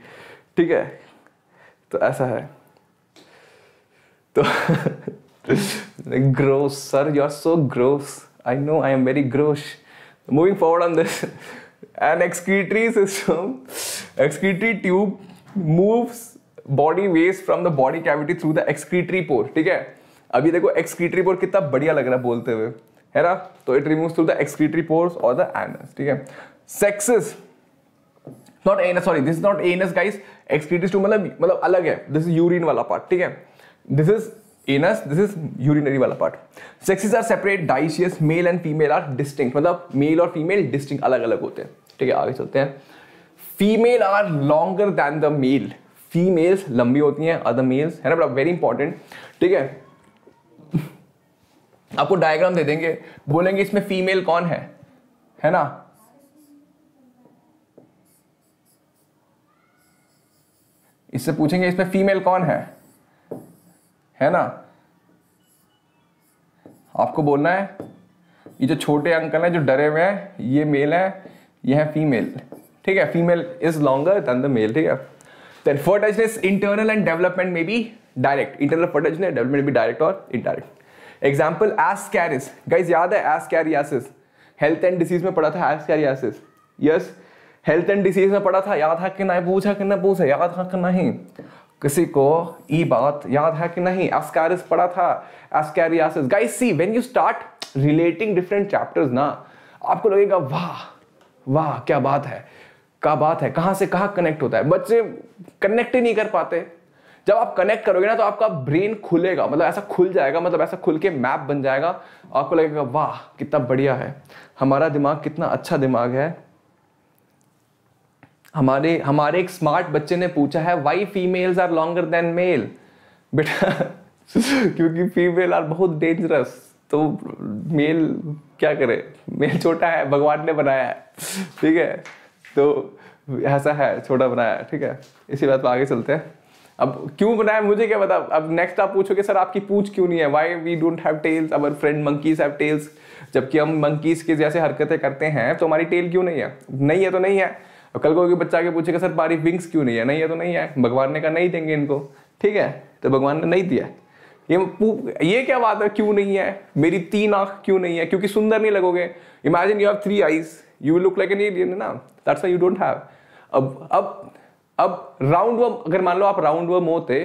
ठीक है तो ऐसा है तो gross sir you are so gross I know I am very gross moving forward on this an excretory system excretory tube moves body waste from the body cavity through the excretory pore ठीक है अभी देखो एक्सक्रीटरी पोर कितना बढ़िया लग रहा है बोलते हुए है ना तो it remove through the excretory pores और द एनस ठीक है sexes not anus sorry this is not anus guys excretory too मतलब मतलब अलग है दिस इज यूरिन वाला पार्ट ठीक है this is anus this is urinary वाला part sexes are separate dioecious male and female are distinct मतलब मेल और फीमेल डिस्टिंक्ट अलग अलग होते हैं ठीक है आगे चलते हैं female are longer than the male females लंबी होती हैं अदर मेल्स है ना बड़ा वेरी इंपॉर्टेंट ठीक है आपको डायग्राम दे देंगे बोलेंगे इसमें फीमेल कौन है है ना इससे पूछेंगे इसमें फीमेल कौन है है ना आपको बोलना है ये जो छोटे अंकल हैं जो डरे हुए हैं ये मेल है ये है फीमेल ठीक है female is longer than the male ठीक है then fortuitousness internal and development may be direct internal fertilisation development भी डायरेक्ट और indirect example Ascaris guys याद है ascariasis health and disease में पढ़ा था ascariasis yes health and disease में पढ़ा था याद है कि नहीं पूछा कि ना पूछा याद है कि नहीं किसी को ये बात याद है कि नहीं एस्कैरिस पढ़ा था ascariasis guys see when you start relating different chapters ना आपको लगेगा वाह वाह क्या बात है का बात है कहां से कहा कनेक्ट होता है बच्चे कनेक्ट ही नहीं कर पाते जब आप कनेक्ट करोगे ना तो आपका ब्रेन खुलेगा मतलब ऐसा खुल जाएगा मतलब ऐसा खुल के मैप बन जाएगा आपको लगेगा वाह कितना बढ़िया है हमारा दिमाग कितना अच्छा दिमाग है हमारे हमारे एक स्मार्ट बच्चे ने पूछा है why females are longer than male बेटा क्योंकि फीमेल आर बहुत डेंजरस तो मेल क्या करे मेल छोटा है भगवान ने बनाया है ठीक है तो ऐसा है छोटा बनाया ठीक है इसी बात पर आगे चलते हैं अब क्यों बनाया मुझे क्या पता अब नेक्स्ट आप पूछोगे सर आपकी पूछ क्यों नहीं है why we don't have tails our friend monkeys have tails जबकि हम मंकीज के जैसे हरकतें करते हैं तो हमारी टेल क्यों नहीं है नहीं है तो नहीं है और कल को बच्चा के पूछेगा सर बारी विंग्स क्यों नहीं है नहीं है तो नहीं है भगवान ने कहा नहीं देंगे इनको ठीक है तो भगवान ने नहीं दिया ये ये क्या बात है क्यों नहीं है मेरी तीन आंख क्यों नहीं है क्योंकि सुंदर नहीं लगोगे imagine you have three eyes you look like an alien ना दैट्स यू डोंट हैव अब अब अब राउंड वर्म अगर मान लो आप राउंड वर्म होते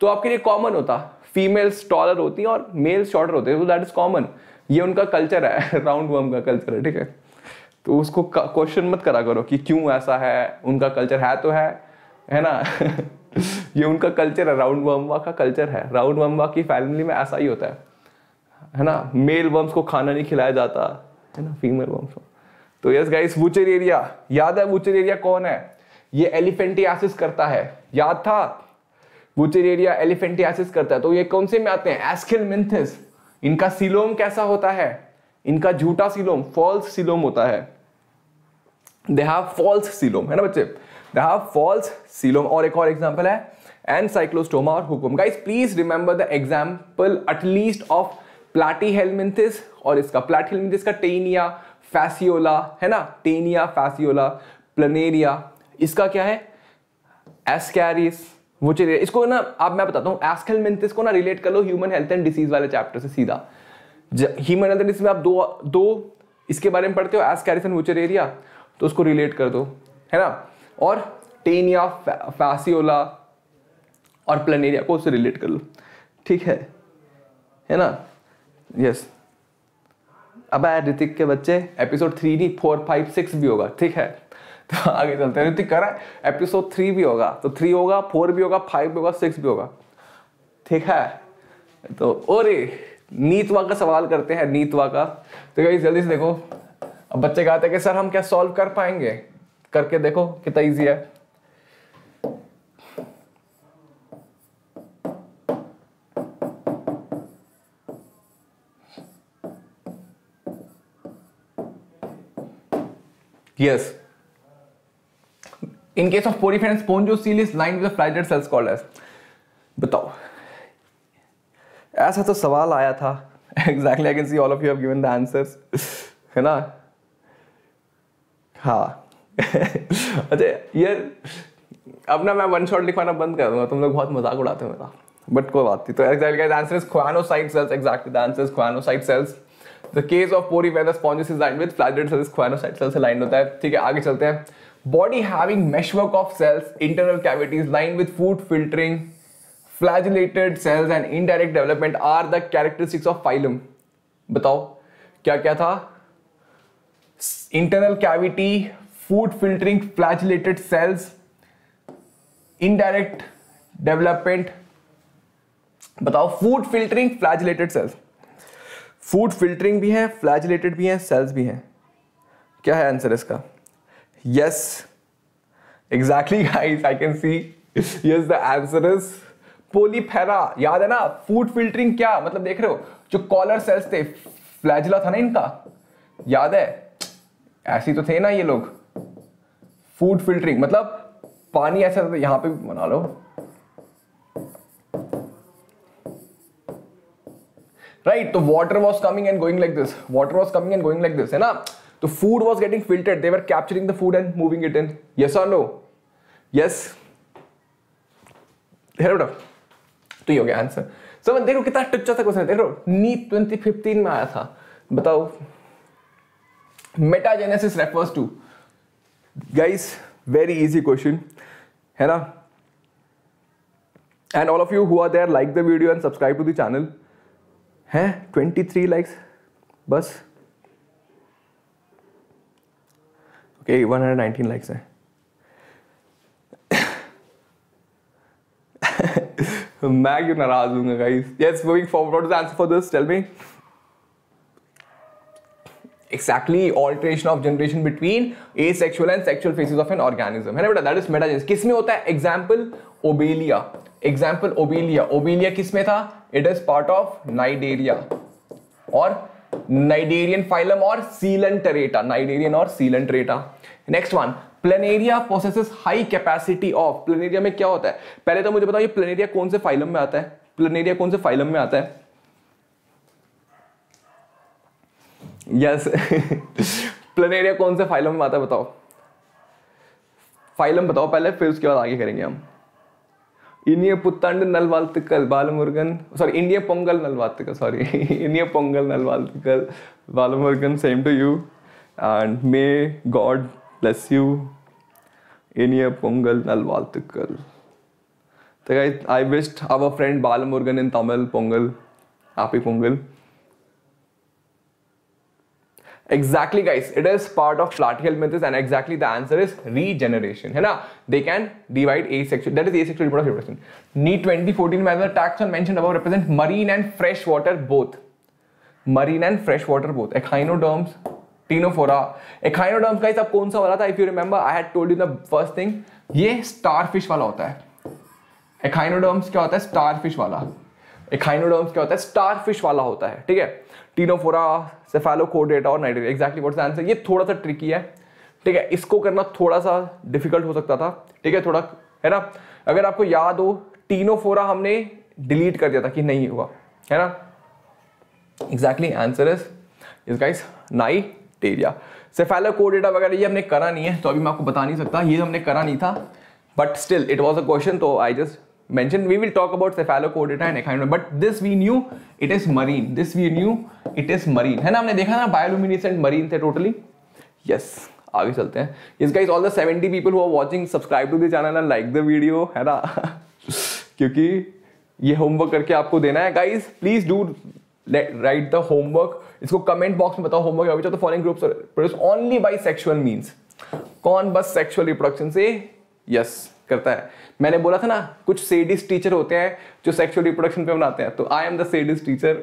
तो आपके लिए कॉमन होता फीमेल्स टॉलर होती हैं और मेल्स शॉर्टर होते हैं तो दैट इज कॉमन ये उनका कल्चर है राउंड वर्म का कल्चर है ठीक है तो उसको क्वेश्चन मत करा करो कि क्यों ऐसा है उनका कल्चर है तो है है ना ये उनका कल्चर है राउंड वर्मवा का कल्चर है राउंड वर्मवा की फैमिली में ऐसा ही होता है है ना मेल वर्म्स को खाना नहीं खिलाया जाता है ना फीमेल वर्म्स को तो यस गाइस वुचर एरिया याद है वुचर एरिया कौन है ये एलिफेंटियासिस करता है याद था वुचर एरिया एलिफेंटियासिस करता है तो ये कौन से में आते हैं एस्किल मिंथिस इनका सिलोम कैसा होता है इनका झूठा सिलोम फॉल्स सिलोम होता है दे हैव फॉल्स सिलोम है ना बच्चे दे हैव फॉल्स सिलोम और एक और एग्जांपल है एंड साइक्लोस्टोमा और हुकुम guys please remember the example at least of platyhelminthes और इसका प्लाटी हेलमिंथिस का टेनिया फैसियोला है ना टेनिया फैसियोला प्लेनेरिया इसका क्या है एस्कैरिस वो चलिए इसको ना आप मैं बताता हूँ एस्केलमिंथिस को ना रिलेट कर लो ह्यूमन हेल्थ एंड डिसीज वाले चैप्टर से सीधा ह्यूमन हेल्थ एंड डिसीज आप दो दो इसके बारे में पढ़ते हो एस्कैरिस एंड वुचरेरिया तो उसको रिलेट कर दो है ना और टेनिया फैसियोला और प्लेनेरिया को उससे रिलेट कर लो ठीक है है ना यस अब आया ऋतिक के बच्चे एपिसोड थ्री नहीं फोर फाइव सिक्स भी होगा ठीक है तो आगे चलते हैं ऋतिक कह रहा है एपिसोड थ्री भी होगा तो थ्री होगा फोर भी होगा फाइव भी होगा सिक्स भी होगा ठीक है तो और नीतवा का सवाल करते हैं नीतवा का तो कहीं जल्दी से देखो अब बच्चे कहते हैं कि सर हम क्या सॉल्व कर पाएंगे करके देखो कितना ईजी है Yes. In case of poriferen, spongiocele is lined with the flagellated cells called as. बताओ ऐसा तो सवाल आया था exactly I can see all of you have given the answers है ना हाँ अच्छा यार अब ना मैं वन शॉट लिखवाना बंद कर दूंगा तुम लोग बहुत मजाक उड़ाते हो मेरा बट कोई बात नहीं तो exactly answer is choanocyte cells exactly the answer is choanocyte cells the case of Porifera sponges is line with flatted cells choanocyte cells से लाइन होता है ठीक है आगे चलते हैं body having meshwork of cells internal cavities line with food filtering flagellated cells and indirect development are the characteristics of phylum बताओ क्या क्या था internal cavity food filtering flagellated cells indirect development बताओ food filtering flagellated cells food filtering भी है फ्लैजलेटेड भी हैं सेल्स भी हैं क्या है आंसर इसका yes exactly guys I can see yes the answer is Porifera याद है ना फूड फिल्टरिंग क्या मतलब देख रहे हो जो कॉलर सेल्स थे फ्लैजिला था ना इनका याद है ऐसी तो थे ना ये लोग फूड फिल्टरिंग मतलब पानी ऐसा यहां पे बना लो राइट तो water was coming and going like this water was coming and going like this है ना तो food was getting filtered they were capturing the food and moving it in yes or no yes तो ये हो गया आंसर सर देखो कितना टुच्चा था क्वेश्चन है देखो नीट फिफ्टीन में आया था बताओ metagenesis refers to guys very easy question है ना and all of you who are there like the video and subscribe to the channel हैं ट्वेंटी थ्री लाइक्स बस okay one hundred nineteen likes हैं मैं क्यों नाराज हूँ guys yes moving forward answer for this tell me exactly alteration of generation between asexual and sexual phases of an organism है ना बेटा that is metagenesis किसमें होता है example Obelia example Obelia Obelia किसमें था it is part of Cnidaria और नाइडेरियन फाइलम और सीलेंटरेटा नाइडेरियन और Coelenterata next one Planaria process high capacity of Planaria में क्या होता है पहले तो मुझे बताओ ये प्लेनेरिया कौन से फाइलम में आता है प्लेनेरिया कौन से फाइलम में आता है यस प्लेनेरिया कौन से फाइलम में आता है बताओ फाइलम बताओ पहले फिर उसके बाद आगे करेंगे हम இனிய புத்தாண்டு நல்வாழ்த்துக்கள் பாலமுருகன் சாரி இந்திய பொங்கல் நல்வாழ்த்துக்கள் சாரி இனிய பொங்கல் நல்வாழ்த்துக்கள் Balamurugan same to you and may God bless you இனிய பொங்கல் நல்வாழ்த்துக்கள் I wished our friend Balamurugan in Tamil Pongal happy Pongal Exactly guys, it is part of platyhelminth mythos and exactly the answer is regeneration. है ना? They can divide asexual, that is asexual reproductive reproduction. need 2014 में the taxon mentioned above represent marine and freshwater both. Marine and freshwater both. Echinoderms, Tenophora. Echinoderms guys अब कौन सा वाला था? If you remember, I had told you the first thing. ये starfish वाला होता है. Echinoderms क्या होता है? Starfish वाला. Echinoderms क्या होता है? Starfish वाला होता है. ठीक है? Tenophora, सेफेलोकोडेटा और नाइट्रोजन एक्जैक्टली व्हाट्स आंसर ये थोड़ा सा ट्रिकी है ठीक है इसको करना थोड़ा सा डिफिकल्ट हो सकता था ठीक है थोड़ा है ना अगर आपको याद हो टीनोफोरा हमने डिलीट कर दिया था कि नहीं हुआ है ना exactly answer is is guys Cnidaria कोडेटा वगैरह ये हमने करा नहीं है तो अभी मैं आपको बता नहीं सकता ये हमने करा नहीं था but still it was a question तो I just mention we will talk about cephalocordata and echinoderm but this we knew it is marine this we knew it is marine hai na humne dekha na bioluminescent marine the totally yes aage chalte hain yes guys all the 70 people who are watching subscribe to the channel and like the video hai है ना क्योंकि ये होमवर्क करके आपको देना है guys please do write the homework इसको कमेंट बॉक्स में बताओ होमवर्क अभी तो foreign groups produce only by sexual means कौन बस सेक्सुअल रिप्रोडक्शन से यस yes, करता है मैंने बोला था ना कुछ सेडिस टीचर होते हैं जो सेक्सुअल रिप्रोडक्शन पे बनाते हैं तो I am the sadist teacher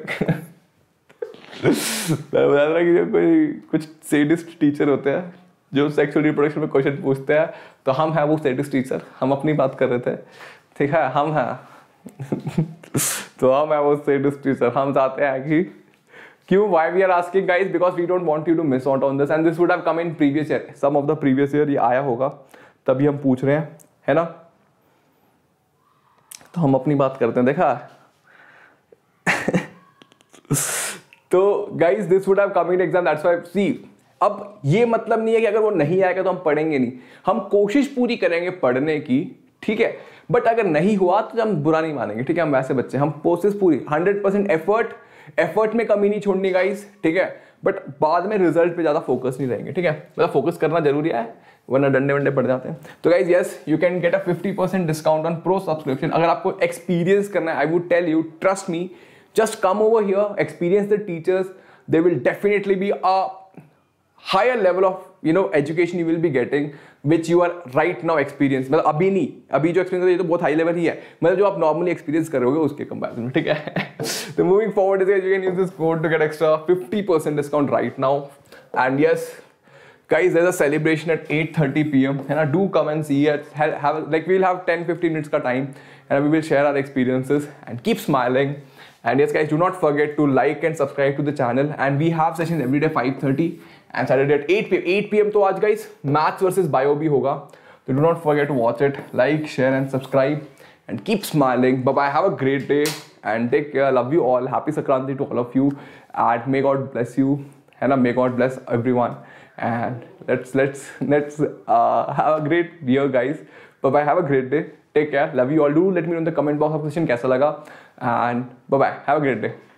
मैं बता रहा कि कोई कुछ सेडिस्ट टीचर होते हैं जो सेक्सुअल रिप्रोडक्शन पे क्वेश्चन पूछते हैं तो हम हैं वो सेडिस टीचर हम अपनी बात कर रहे थे ठीक है हम हैं तो हम हैं वो सेडिस टीचर हम चाहते हैं कि क्यों why we are asking guys because we don't want you to miss out on this and this would have come in previous year some of the previous year ये आया होगा तभी हम पूछ रहे हैं है ना तो हम अपनी बात करते हैं देखा तो guys this would have coming exam that's why see अब ये मतलब नहीं है कि अगर वो नहीं आएगा तो हम पढ़ेंगे नहीं हम कोशिश पूरी करेंगे पढ़ने की ठीक है बट अगर नहीं हुआ तो हम बुरा नहीं मानेंगे ठीक है हम वैसे बच्चे हम कोशिश पूरी हंड्रेड परसेंट एफर्ट एफर्ट में कमी नहीं छोड़नी गाइज ठीक है बट बाद में रिजल्ट पे ज़्यादा फोकस नहीं रहेंगे ठीक है मतलब फोकस करना जरूरी है वरना डंडे वंडे पड़ जाते हैं तो guys yes you can get a fifty percent discount on pro subscription अगर आपको एक्सपीरियंस करना है I would tell you trust me just come over here experience the teachers they will definitely be a higher level of you know education you will be getting which you are right now experience मतलब अभी नहीं अभी जो एक्सपीरियंस ये तो बहुत हाई लेवल ही है मतलब जो आप नॉर्मली एक्सपीरियंस करोगे उसके कंपेरिजन में ठीक है तो moving forward is you can use this code to get extra fifty percent discount right now and yes guys there's a celebration at 8:30 p.m. and I do come and see it have, have, like we'll have 10 15 minutes ka time and we will share our experiences and keep smiling and yes guys do not forget to like and subscribe to the channel and we have sessions every day 5:30 and Saturday at 8 p.m. 8 p.m. to watch guys maths versus bio भी hoga so do not forget to watch it like share and subscribe and keep smiling bye bye have a great day and take care love you all happy sakranti to all of you and may god bless you and may god bless everyone and let's let's let's uh, have a great year guys bye bye have a great day take care love you all do let me know in the comment box of question kaisa laga and bye bye have a great day